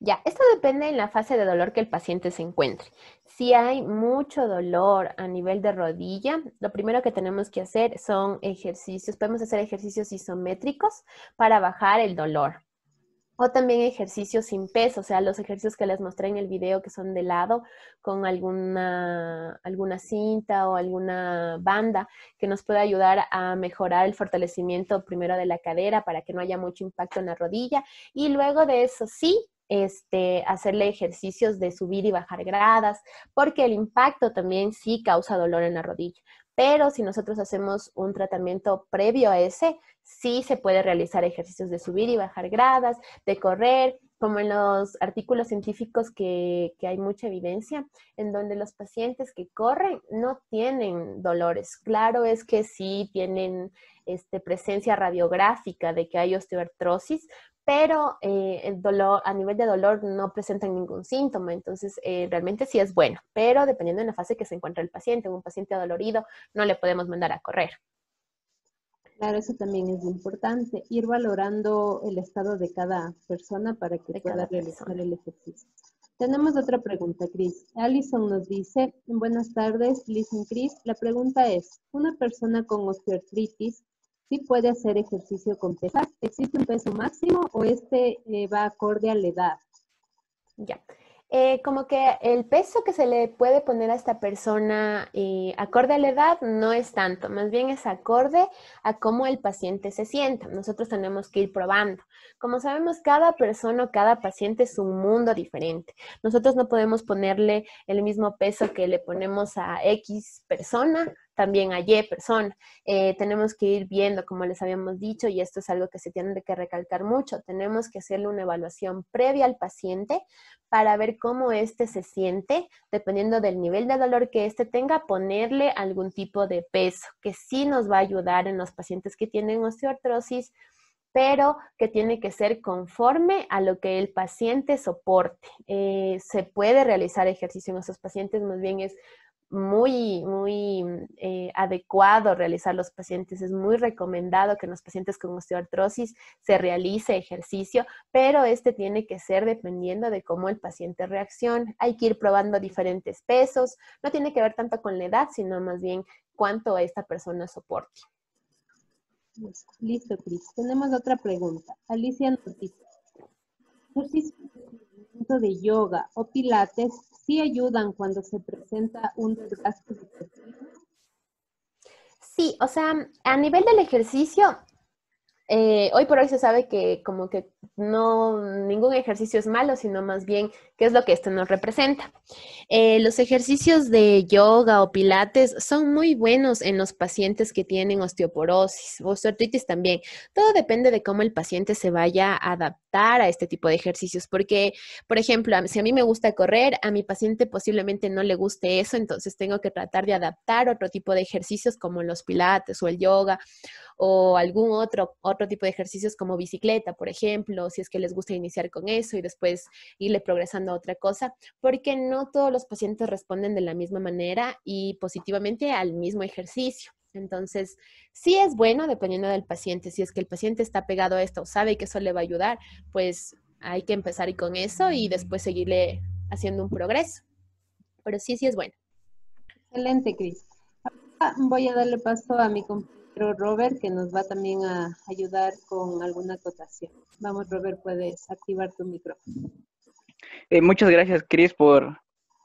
Ya, esto depende en la fase de dolor que el paciente se encuentre. Si hay mucho dolor a nivel de rodilla, lo primero que tenemos que hacer son ejercicios, podemos hacer ejercicios isométricos para bajar el dolor. O también ejercicios sin peso, o sea, los ejercicios que les mostré en el video que son de lado con alguna, alguna cinta o alguna banda que nos pueda ayudar a mejorar el fortalecimiento primero de la cadera para que no haya mucho impacto en la rodilla. Y luego de eso sí, este, hacerle ejercicios de subir y bajar gradas, porque el impacto también sí causa dolor en la rodilla. Pero si nosotros hacemos un tratamiento previo a ese, sí se puede realizar ejercicios de subir y bajar gradas, de correr, como en los artículos científicos que, hay mucha evidencia, en donde los pacientes que corren no tienen dolores. Claro es que sí tienen este, presencia radiográfica de que hay osteoartrosis, pero eh, el dolor, a nivel de dolor no presentan ningún síntoma, entonces eh, realmente sí es bueno, pero dependiendo de la fase que se encuentra el paciente, un paciente adolorido no le podemos mandar a correr. Claro, eso también es importante, ir valorando el estado de cada persona para que pueda realizar el ejercicio. Tenemos otra pregunta, Cris. Allison nos dice, buenas tardes, Liz y Cris. La pregunta es, una persona con osteoartritis sí puede hacer ejercicio con pesas. ¿Existe un peso máximo o este eh, va acorde a la edad? Ya. Eh, como que el peso que se le puede poner a esta persona eh, acorde a la edad no es tanto, más bien es acorde a cómo el paciente se sienta. Nosotros tenemos que ir probando. Como sabemos, cada persona o cada paciente es un mundo diferente. Nosotros no podemos ponerle el mismo peso que le ponemos a X persona también a Y eh, tenemos que ir viendo, como les habíamos dicho, y esto es algo que se tiene que recalcar mucho, tenemos que hacerle una evaluación previa al paciente para ver cómo éste se siente, dependiendo del nivel de dolor que éste tenga, ponerle algún tipo de peso, que sí nos va a ayudar en los pacientes que tienen osteoartrosis, pero que tiene que ser conforme a lo que el paciente soporte. Eh, se puede realizar ejercicio en esos pacientes, más bien es muy, muy mm, eh, adecuado realizar los pacientes. Es muy recomendado que en los pacientes con osteoartrosis se realice ejercicio, pero este tiene que ser dependiendo de cómo el paciente reacciona. Hay que ir probando diferentes pesos. No tiene que ver tanto con la edad, sino más bien cuánto esta persona soporte. Listo, Cris. Tenemos otra pregunta. Alicia Ortiz de yoga o pilates sí ayudan cuando se presenta un desgaste Sí, o sea, a nivel del ejercicio, eh, hoy por hoy se sabe que como que no ningún ejercicio es malo, sino más bien qué es lo que esto nos representa. Eh, los ejercicios de yoga o pilates son muy buenos en los pacientes que tienen osteoporosis, o osteoartritis también. Todo depende de cómo el paciente se vaya a adaptar a este tipo de ejercicios, porque, por ejemplo, si a mí me gusta correr, a mi paciente posiblemente no le guste eso, entonces tengo que tratar de adaptar otro tipo de ejercicios como los pilates o el yoga o algún otro otro tipo de ejercicios como bicicleta, por ejemplo, si es que les gusta iniciar con eso y después irle progresando a otra cosa, porque no todos los pacientes responden de la misma manera y positivamente al mismo ejercicio. Entonces, sí es bueno dependiendo del paciente. Si es que el paciente está pegado a esto, sabe que eso le va a ayudar, pues hay que empezar con eso y después seguirle haciendo un progreso. Pero sí, sí es bueno. Excelente, Cris. Voy a darle paso a mi compañero pero Robert, que nos va también a ayudar con alguna acotación. Vamos, Robert, puedes activar tu micrófono. Eh, muchas gracias, Cris, por,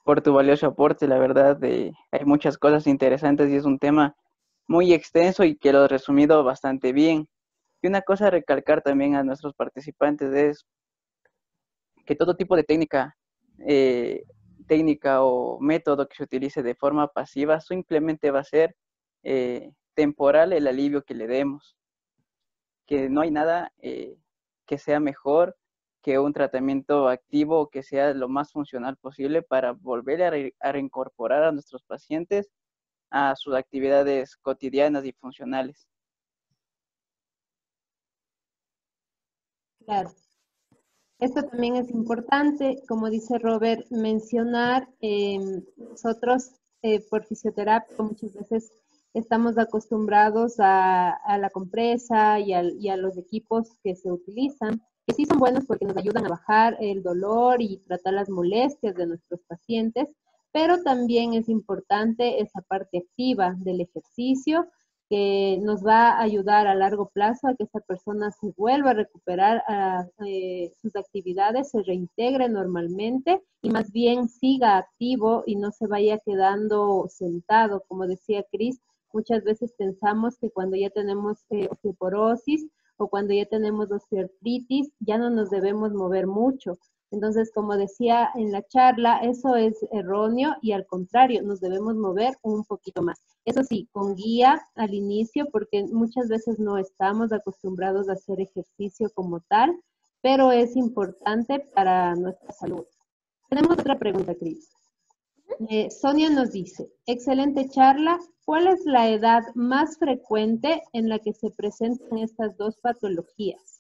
por tu valioso aporte. La verdad, eh, hay muchas cosas interesantes y es un tema muy extenso y que lo has resumido bastante bien. Y una cosa a recalcar también a nuestros participantes es que todo tipo de técnica, eh, técnica o método que se utilice de forma pasiva simplemente va a ser temporal el alivio que le demos, que no hay nada eh, que sea mejor que un tratamiento activo que sea lo más funcional posible para volver a, reincorporar a nuestros pacientes a sus actividades cotidianas y funcionales. Claro. Esto también es importante, como dice Robert, mencionar eh, nosotros eh, por fisioterapia muchas veces estamos acostumbrados a, la compresa y, a, los equipos que se utilizan, que sí son buenos porque nos ayudan a bajar el dolor y tratar las molestias de nuestros pacientes, pero también es importante esa parte activa del ejercicio que nos va a ayudar a largo plazo a que esta persona se vuelva a recuperar a, eh, sus actividades, se reintegre normalmente y más bien siga activo y no se vaya quedando sentado, como decía Cris, Muchas veces pensamos que cuando ya tenemos eh, osteoporosis o cuando ya tenemos osteoartritis, ya no nos debemos mover mucho. Entonces, como decía en la charla, eso es erróneo y al contrario, nos debemos mover un poquito más. Eso sí, con guía al inicio, porque muchas veces no estamos acostumbrados a hacer ejercicio como tal, pero es importante para nuestra salud. Tenemos otra pregunta, Cris. Eh, Sonia nos dice, excelente charla. ¿Cuál es la edad más frecuente en la que se presentan estas dos patologías?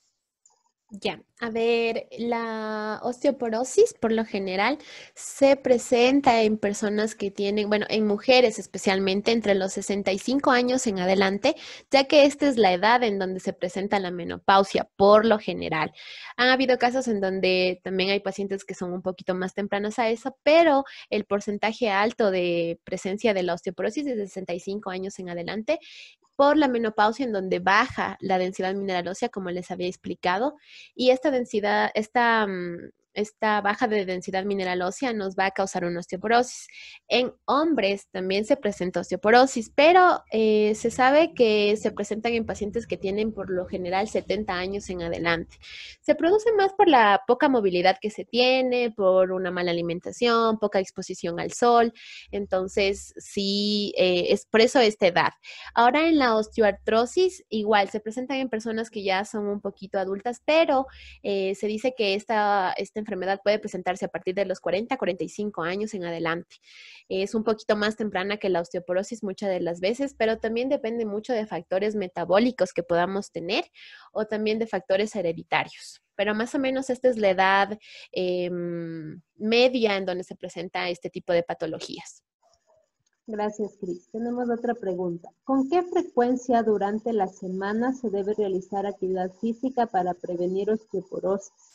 Ya, a ver, la osteoporosis por lo general se presenta en personas que tienen, bueno, en mujeres especialmente entre los 65 años en adelante, ya que esta es la edad en donde se presenta la menopausia por lo general. Han habido casos en donde también hay pacientes que son un poquito más tempranos a esa, pero el porcentaje alto de presencia de la osteoporosis es de 65 años en adelante por la menopausia en donde baja la densidad mineral ósea, como les había explicado, y esta densidad, esta mm, esta baja de densidad mineral ósea nos va a causar una osteoporosis. En hombres también se presenta osteoporosis, pero eh, se sabe que se presentan en pacientes que tienen por lo general 70 años en adelante. Se produce más por la poca movilidad que se tiene, por una mala alimentación, poca exposición al sol. Entonces, sí, eh, es por eso esta edad. Ahora en la osteoartrosis, igual se presentan en personas que ya son un poquito adultas, pero eh, se dice que esta, esta enfermedad puede presentarse a partir de los 40, 45 años en adelante. Es un poquito más temprana que la osteoporosis muchas de las veces, pero también depende mucho de factores metabólicos que podamos tener o también de factores hereditarios. Pero más o menos esta es la edad em, media en donde se presenta este tipo de patologías. Gracias, Cris. Tenemos otra pregunta. ¿Con qué frecuencia durante la semana se debe realizar actividad física para prevenir osteoporosis?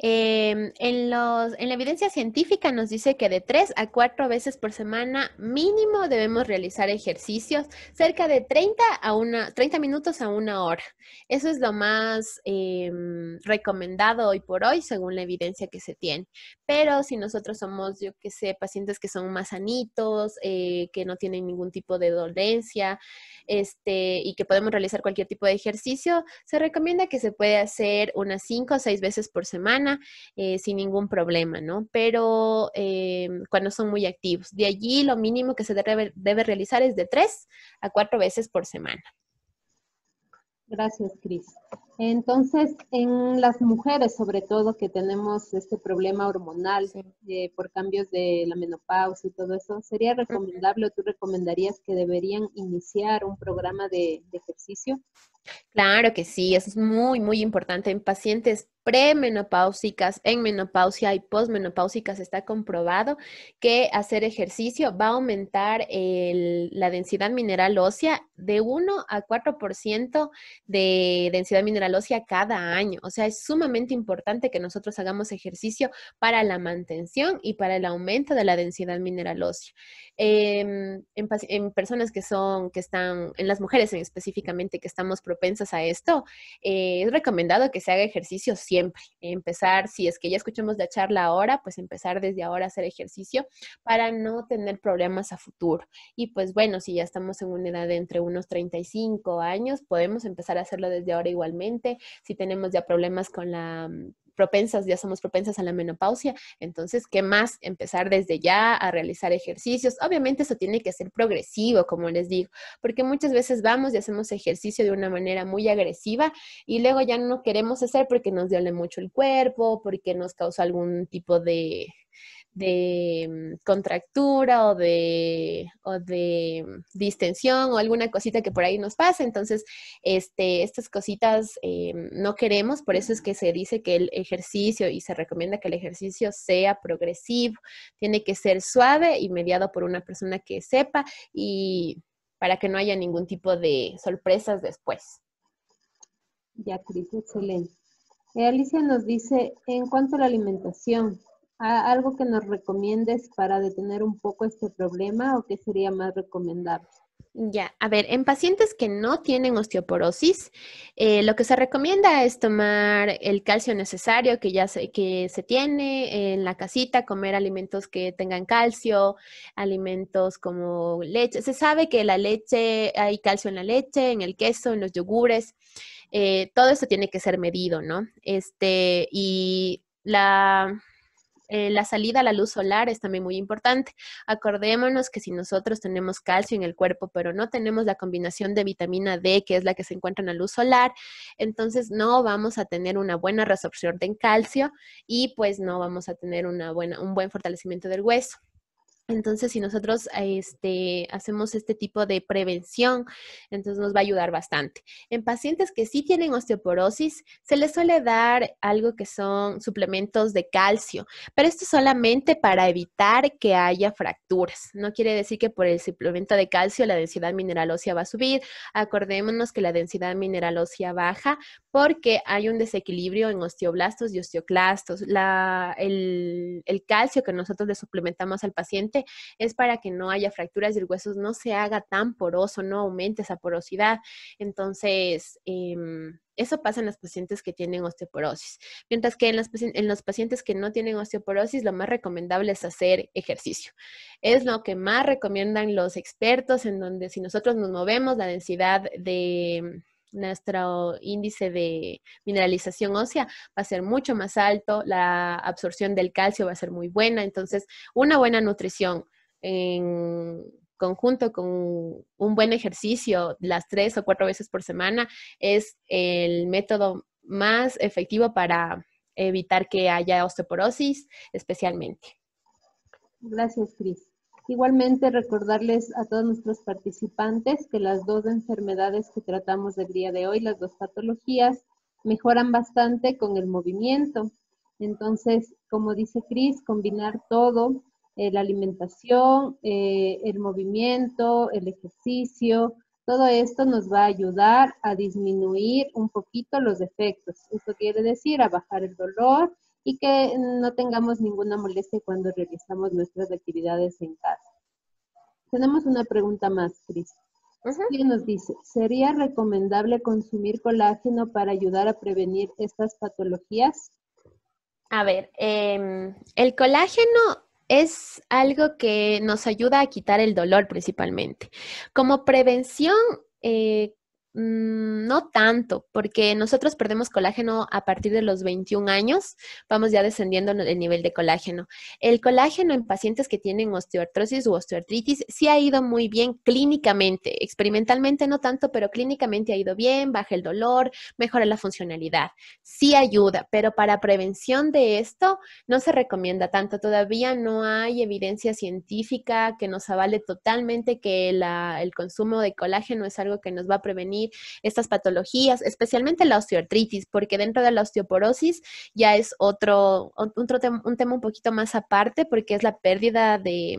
Eh, en, los, en la evidencia científica nos dice que de tres a cuatro veces por semana mínimo debemos realizar ejercicios cerca de 30, a una, 30 minutos a una hora. Eso es lo más em, recomendado hoy por hoy según la evidencia que se tiene. Pero si nosotros somos, yo que sé, pacientes que son más sanitos, eh, que no tienen ningún tipo de dolencia este, y que podemos realizar cualquier tipo de ejercicio, se recomienda que se puede hacer unas cinco o seis veces por semana eh, sin ningún problema, ¿no? Pero eh, cuando son muy activos. De allí lo mínimo que se debe, realizar es de tres a cuatro veces por semana. Gracias, Cris. Entonces, en las mujeres, sobre todo, que tenemos este problema hormonal eh, por cambios de la menopausia y todo eso, ¿sería recomendable o tú recomendarías que deberían iniciar un programa de ejercicio Claro que sí, eso es muy, muy importante. En pacientes premenopáusicas, en menopausia y posmenopáusicas está comprobado que hacer ejercicio va a aumentar la densidad mineral ósea de 1 a 4% de densidad mineral ósea cada año. O sea, es sumamente importante que nosotros hagamos ejercicio para la mantención y para el aumento de la densidad mineral ósea. Em, en, personas que son, que están, en las mujeres específicamente que estamos pensas a esto, eh, es recomendado que se haga ejercicio siempre. Empezar, si es que ya escuchamos la charla ahora, pues empezar desde ahora a hacer ejercicio para no tener problemas a futuro. Y pues bueno, si ya estamos en una edad entre unos 35 años, podemos empezar a hacerlo desde ahora igualmente. Si tenemos ya problemas con la mm, propensas, ya somos propensas a la menopausia. Entonces, ¿qué más? Empezar desde ya a realizar ejercicios. Obviamente eso tiene que ser progresivo, como les digo, porque muchas veces vamos y hacemos ejercicio de una manera muy agresiva y luego ya no queremos hacer porque nos duele mucho el cuerpo, porque nos causó algún tipo de de mm, contractura o de, o de mm, distensión o alguna cosita que por ahí nos pase. Entonces, este, estas cositas eh, no queremos, por eso es que se dice que el ejercicio y se recomienda que el ejercicio sea progresivo, tiene que ser suave y mediado por una persona que sepa y para que no haya ningún tipo de sorpresas después. Ya, Cris, excelente. Eh, Alicia nos dice, en cuanto a la alimentación, ¿Algo que nos recomiendes para detener un poco este problema o qué sería más recomendable? Ya, a ver, en pacientes que no tienen osteoporosis, eh, lo que se recomienda es tomar el calcio necesario que ya se, que se tiene en la casita, comer alimentos que tengan calcio, alimentos como leche. Se sabe que la leche, hay calcio en la leche, en el queso, en los yogures. Eh, todo eso tiene que ser medido, ¿no? Este, y la, eh, la salida a la luz solar es también muy importante. Acordémonos que si nosotros tenemos calcio en el cuerpo, pero no tenemos la combinación de vitamina D, que es la que se encuentra en la luz solar, entonces no vamos a tener una buena resorción en calcio y pues no vamos a tener una buena, un buen fortalecimiento del hueso. Entonces, si nosotros este, hacemos este tipo de prevención, entonces nos va a ayudar bastante. En pacientes que sí tienen osteoporosis, se les suele dar algo que son suplementos de calcio, pero esto solamente para evitar que haya fracturas. No quiere decir que por el suplemento de calcio la densidad mineral ósea va a subir. Acordémonos que la densidad mineral ósea baja porque hay un desequilibrio en osteoblastos y osteoclastos. el, el calcio que nosotros le suplementamos al paciente es para que no haya fracturas del hueso, no se haga tan poroso, no aumente esa porosidad. Entonces, em, eso pasa en los pacientes que tienen osteoporosis. Mientras que en, los pacientes que no tienen osteoporosis, lo más recomendable es hacer ejercicio. Es lo que más recomiendan los expertos en donde si nosotros nos movemos, la densidad de nuestro índice de mineralización ósea va a ser mucho más alto, la absorción del calcio va a ser muy buena, entonces una buena nutrición en conjunto con un buen ejercicio las tres o cuatro veces por semana es el método más efectivo para evitar que haya osteoporosis especialmente. Gracias, Cris. Igualmente, recordarles a todos nuestros participantes que las dos enfermedades que tratamos el día de hoy, las dos patologías, mejoran bastante con el movimiento. Entonces, como dice Cris, combinar todo, eh, la alimentación, eh, el movimiento, el ejercicio, todo esto nos va a ayudar a disminuir un poquito los efectos. Esto quiere decir a bajar el dolor, y que no tengamos ninguna molestia cuando realizamos nuestras actividades en casa. Tenemos una pregunta más, Cris. nos dice? ¿Sería recomendable consumir colágeno para ayudar a prevenir estas patologías? A ver, em, el colágeno es algo que nos ayuda a quitar el dolor principalmente. Como prevención, eh, Mm, no tanto, porque nosotros perdemos colágeno a partir de los 21 años, vamos ya descendiendo el nivel de colágeno. El colágeno en pacientes que tienen osteoartrosis u osteoartritis sí ha ido muy bien clínicamente, experimentalmente no tanto, pero clínicamente ha ido bien, baja el dolor, mejora la funcionalidad. Sí ayuda, pero para prevención de esto no se recomienda tanto. Todavía no hay evidencia científica que nos avale totalmente que el consumo de colágeno es algo que nos va a prevenir estas patologías, especialmente la osteoartritis, porque dentro de la osteoporosis ya es otro, tema, un tema un poquito más aparte, porque es la pérdida de,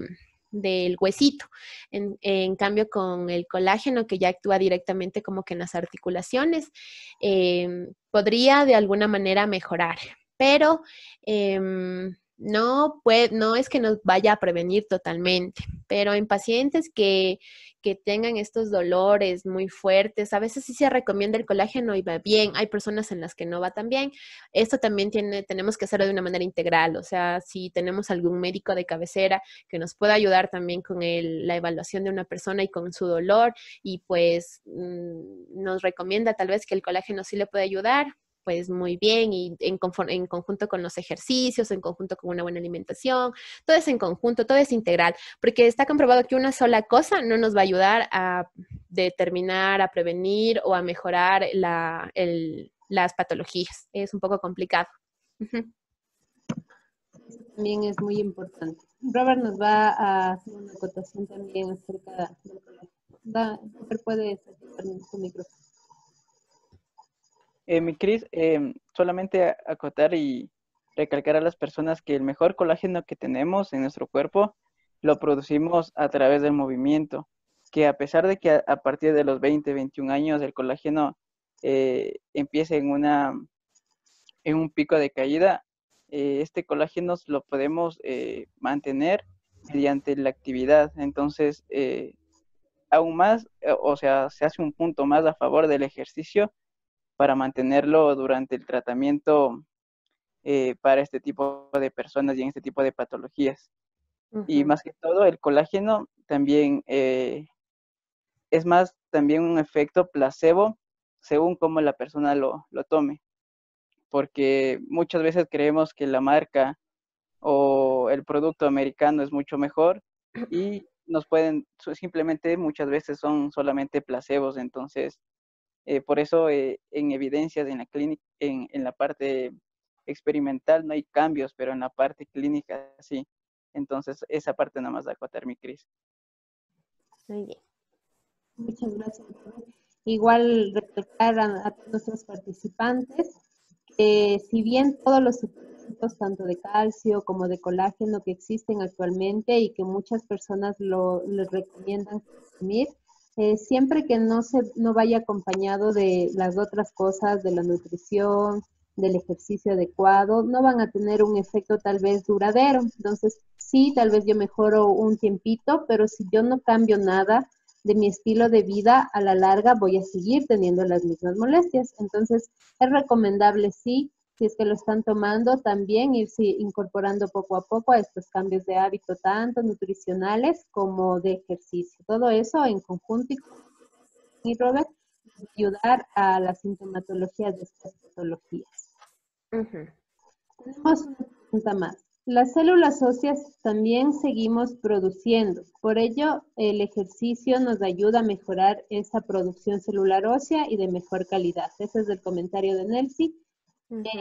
del huesito. En, cambio, con el colágeno, que ya actúa directamente como que en las articulaciones, eh, podría de alguna manera mejorar. Pero em, no, no es que nos vaya a prevenir totalmente, pero en pacientes que, que tengan estos dolores muy fuertes, a veces sí se recomienda el colágeno y va bien, hay personas en las que no va tan bien. Esto también tiene, tenemos que hacerlo de una manera integral, o sea, si tenemos algún médico de cabecera que nos pueda ayudar también con el, la evaluación de una persona y con su dolor, y pues mm, nos recomienda tal vez que el colágeno sí le puede ayudar, pues muy bien y en, en conjunto con los ejercicios, en conjunto con una buena alimentación, todo es en conjunto, todo es integral, porque está comprobado que una sola cosa no nos va a ayudar a determinar, a prevenir o a mejorar las patologías. Es un poco complicado. También es muy importante. Robert nos va a hacer una acotación también acerca de... Robert puede su micrófono. Eh, mi Cris, em, solamente acotar y recalcar a las personas que el mejor colágeno que tenemos en nuestro cuerpo lo producimos a través del movimiento, que a pesar de que a, partir de los 20, 21 años el colágeno eh, empiece en, una, en un pico de caída, eh, este colágeno lo podemos mantener mediante la actividad. Entonces, aún más, o sea, se hace un punto más a favor del ejercicio para mantenerlo durante el tratamiento eh, para este tipo de personas y en este tipo de patologías. Y más que todo, el colágeno también eh, es más también un efecto placebo según cómo la persona lo, lo tome. Porque muchas veces creemos que la marca o el producto americano es mucho mejor y nos pueden, simplemente muchas veces son solamente placebos, entonces eh, por eso eh, en evidencias, en la, clínica, en, en, la parte experimental no hay cambios, pero en la parte clínica sí. Entonces, esa parte nada más da crisis. Muy bien. Muchas gracias. Igual recalcar a, todos los participantes que si bien todos los suplementos, tanto de calcio como de colágeno que existen actualmente y que muchas personas lo, les recomiendan consumir, eh, siempre que no, se, no vaya acompañado de las otras cosas, de la nutrición, del ejercicio adecuado, no van a tener un efecto tal vez duradero. Entonces, sí, tal vez yo mejoro un tiempito, pero si yo no cambio nada de mi estilo de vida, a la larga voy a seguir teniendo las mismas molestias. Entonces, es recomendable, sí, si es que lo están tomando, también irse incorporando poco a poco a estos cambios de hábito, tanto nutricionales como de ejercicio. Todo eso en conjunto y Robert, ayudar a las sintomatologías de estas patologías. Tenemos una pregunta más. Las células óseas también seguimos produciendo, por ello el ejercicio nos ayuda a mejorar esa producción celular ósea y de mejor calidad. Ese es el comentario de Nelsie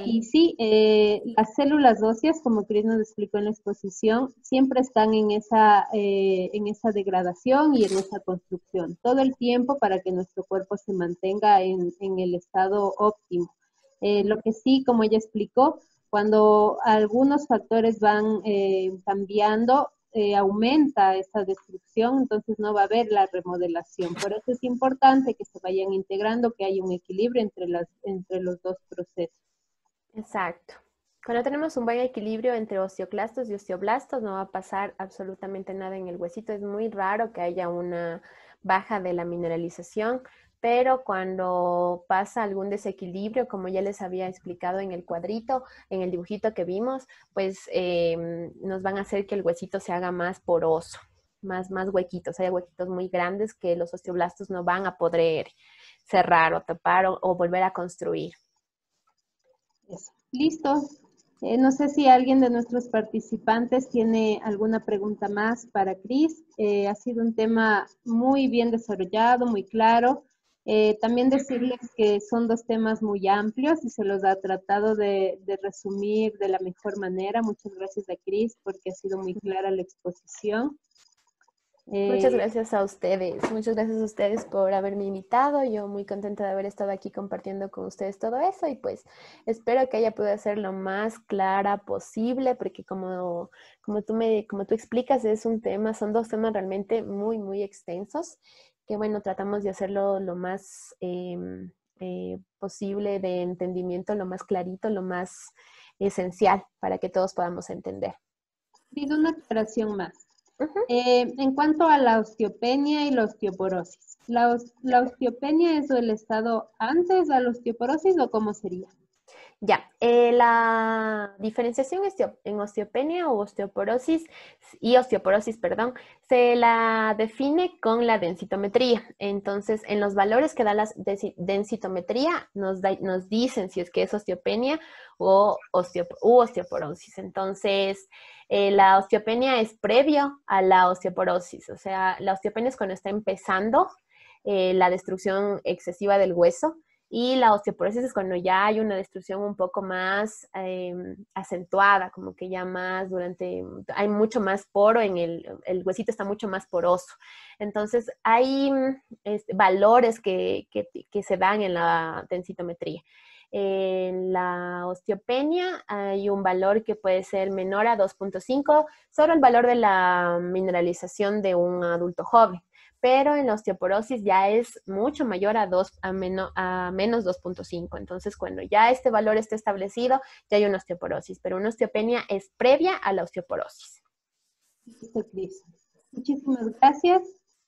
y sí, eh, las células óseas, como Cris nos explicó en la exposición, siempre están en esa, eh, en esa degradación y en esa construcción, todo el tiempo para que nuestro cuerpo se mantenga en, el estado óptimo. Eh, lo que sí, como ella explicó, cuando algunos factores van cambiando, aumenta esa destrucción, entonces no va a haber la remodelación. Por eso es importante que se vayan integrando, que haya un equilibrio entre, las, entre los dos procesos. Exacto. Cuando tenemos un buen equilibrio entre osteoclastos y osteoblastos, no va a pasar absolutamente nada en el huesito. Es muy raro que haya una baja de la mineralización, pero cuando pasa algún desequilibrio, como ya les había explicado en el cuadrito, en el dibujito que vimos, pues em, nos van a hacer que el huesito se haga más poroso, más, más huequitos. Hay huequitos muy grandes que los osteoblastos no van a poder cerrar o tapar o volver a construir. Listo. Eh, no sé si alguien de nuestros participantes tiene alguna pregunta más para Cris. Eh, ha sido un tema muy bien desarrollado, muy claro. Eh, también decirles que son dos temas muy amplios y se los ha tratado de, de resumir de la mejor manera. Muchas gracias a Cris porque ha sido muy clara la exposición. Muchas eh, gracias a ustedes, muchas gracias a ustedes por haberme invitado. Yo muy contenta de haber estado aquí compartiendo con ustedes todo eso y pues espero que haya podido ser lo más clara posible porque como, como, tú, me, como tú explicas es un tema, son dos temas realmente muy, muy extensos que bueno, tratamos de hacerlo lo más em, eh, posible de entendimiento, lo más clarito, lo más esencial para que todos podamos entender. Pido una aclaración más. Eh, en cuanto a la osteopenia y la osteoporosis, ¿la, osteopenia es el estado antes de la osteoporosis o cómo sería? Ya, eh, la diferenciación en osteopenia o osteoporosis y osteoporosis, perdón, se la define con la densitometría. Entonces, en los valores que da la densitometría nos, dicen si es que es osteopenia o u osteoporosis. Entonces, eh, la osteopenia es previo a la osteoporosis, o sea, la osteopenia es cuando está empezando eh, la destrucción excesiva del hueso y la osteoporosis es cuando ya hay una destrucción un poco más em, acentuada, como que ya más durante, hay mucho más poro en el, huesito está mucho más poroso. Entonces, hay este, valores que, que, se dan en la densitometría. En eh, la osteopenia hay un valor que puede ser menor a 2.5 solo el valor de la mineralización de un adulto joven, pero en la osteoporosis ya es mucho mayor a, 2, a, menos a menos 2.5. Entonces, cuando ya este valor está establecido, ya hay una osteoporosis, pero una osteopenia es previa a la osteoporosis. Muchísimas gracias.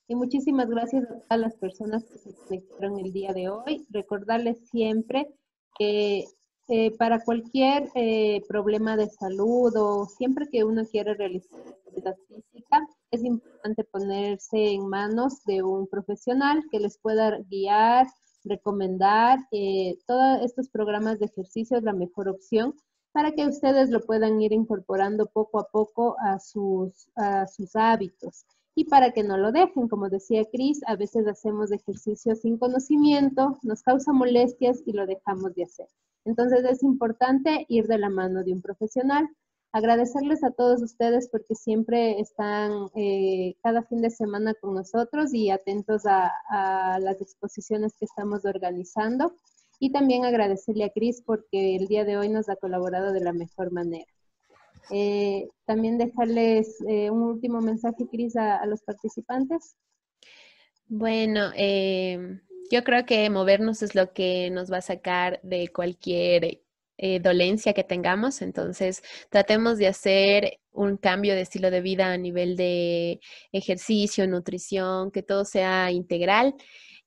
Y muchísimas gracias a todas las personas que se conectaron el día de hoy. Recordarles siempre eh, eh, para cualquier eh, problema de salud o siempre que uno quiere realizar actividad física, es importante ponerse en manos de un profesional que les pueda guiar, recomendar. todos estos programas de ejercicio es la mejor opción para que ustedes lo puedan ir incorporando poco a poco a sus hábitos y para que no lo dejen. Como decía Cris, a veces hacemos ejercicio sin conocimiento, nos causa molestias y lo dejamos de hacer. Entonces es importante ir de la mano de un profesional. Agradecerles a todos ustedes porque siempre están eh, cada fin de semana con nosotros y atentos a, a las exposiciones que estamos organizando. Y también agradecerle a Cris porque el día de hoy nos ha colaborado de la mejor manera. Eh, también dejarles eh, un último mensaje, Cris, a, los participantes. Bueno, eh, yo creo que movernos es lo que nos va a sacar de cualquier eh, dolencia que tengamos, entonces tratemos de hacer un cambio de estilo de vida a nivel de ejercicio, nutrición, que todo sea integral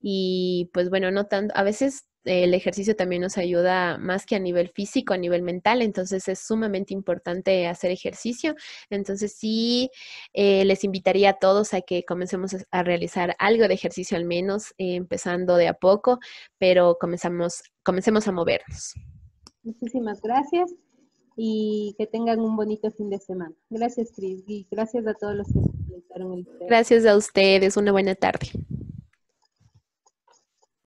y pues bueno, no tanto, a veces el ejercicio también nos ayuda más que a nivel físico, a nivel mental, entonces es sumamente importante hacer ejercicio. Entonces sí, eh, les invitaría a todos a que comencemos a realizar algo de ejercicio al menos, eh, empezando de a poco, pero comenzamos, comencemos a movernos. Muchísimas gracias y que tengan un bonito fin de semana. Gracias, Cris, y gracias a todos los que se presentaron Gracias a ustedes, una buena tarde.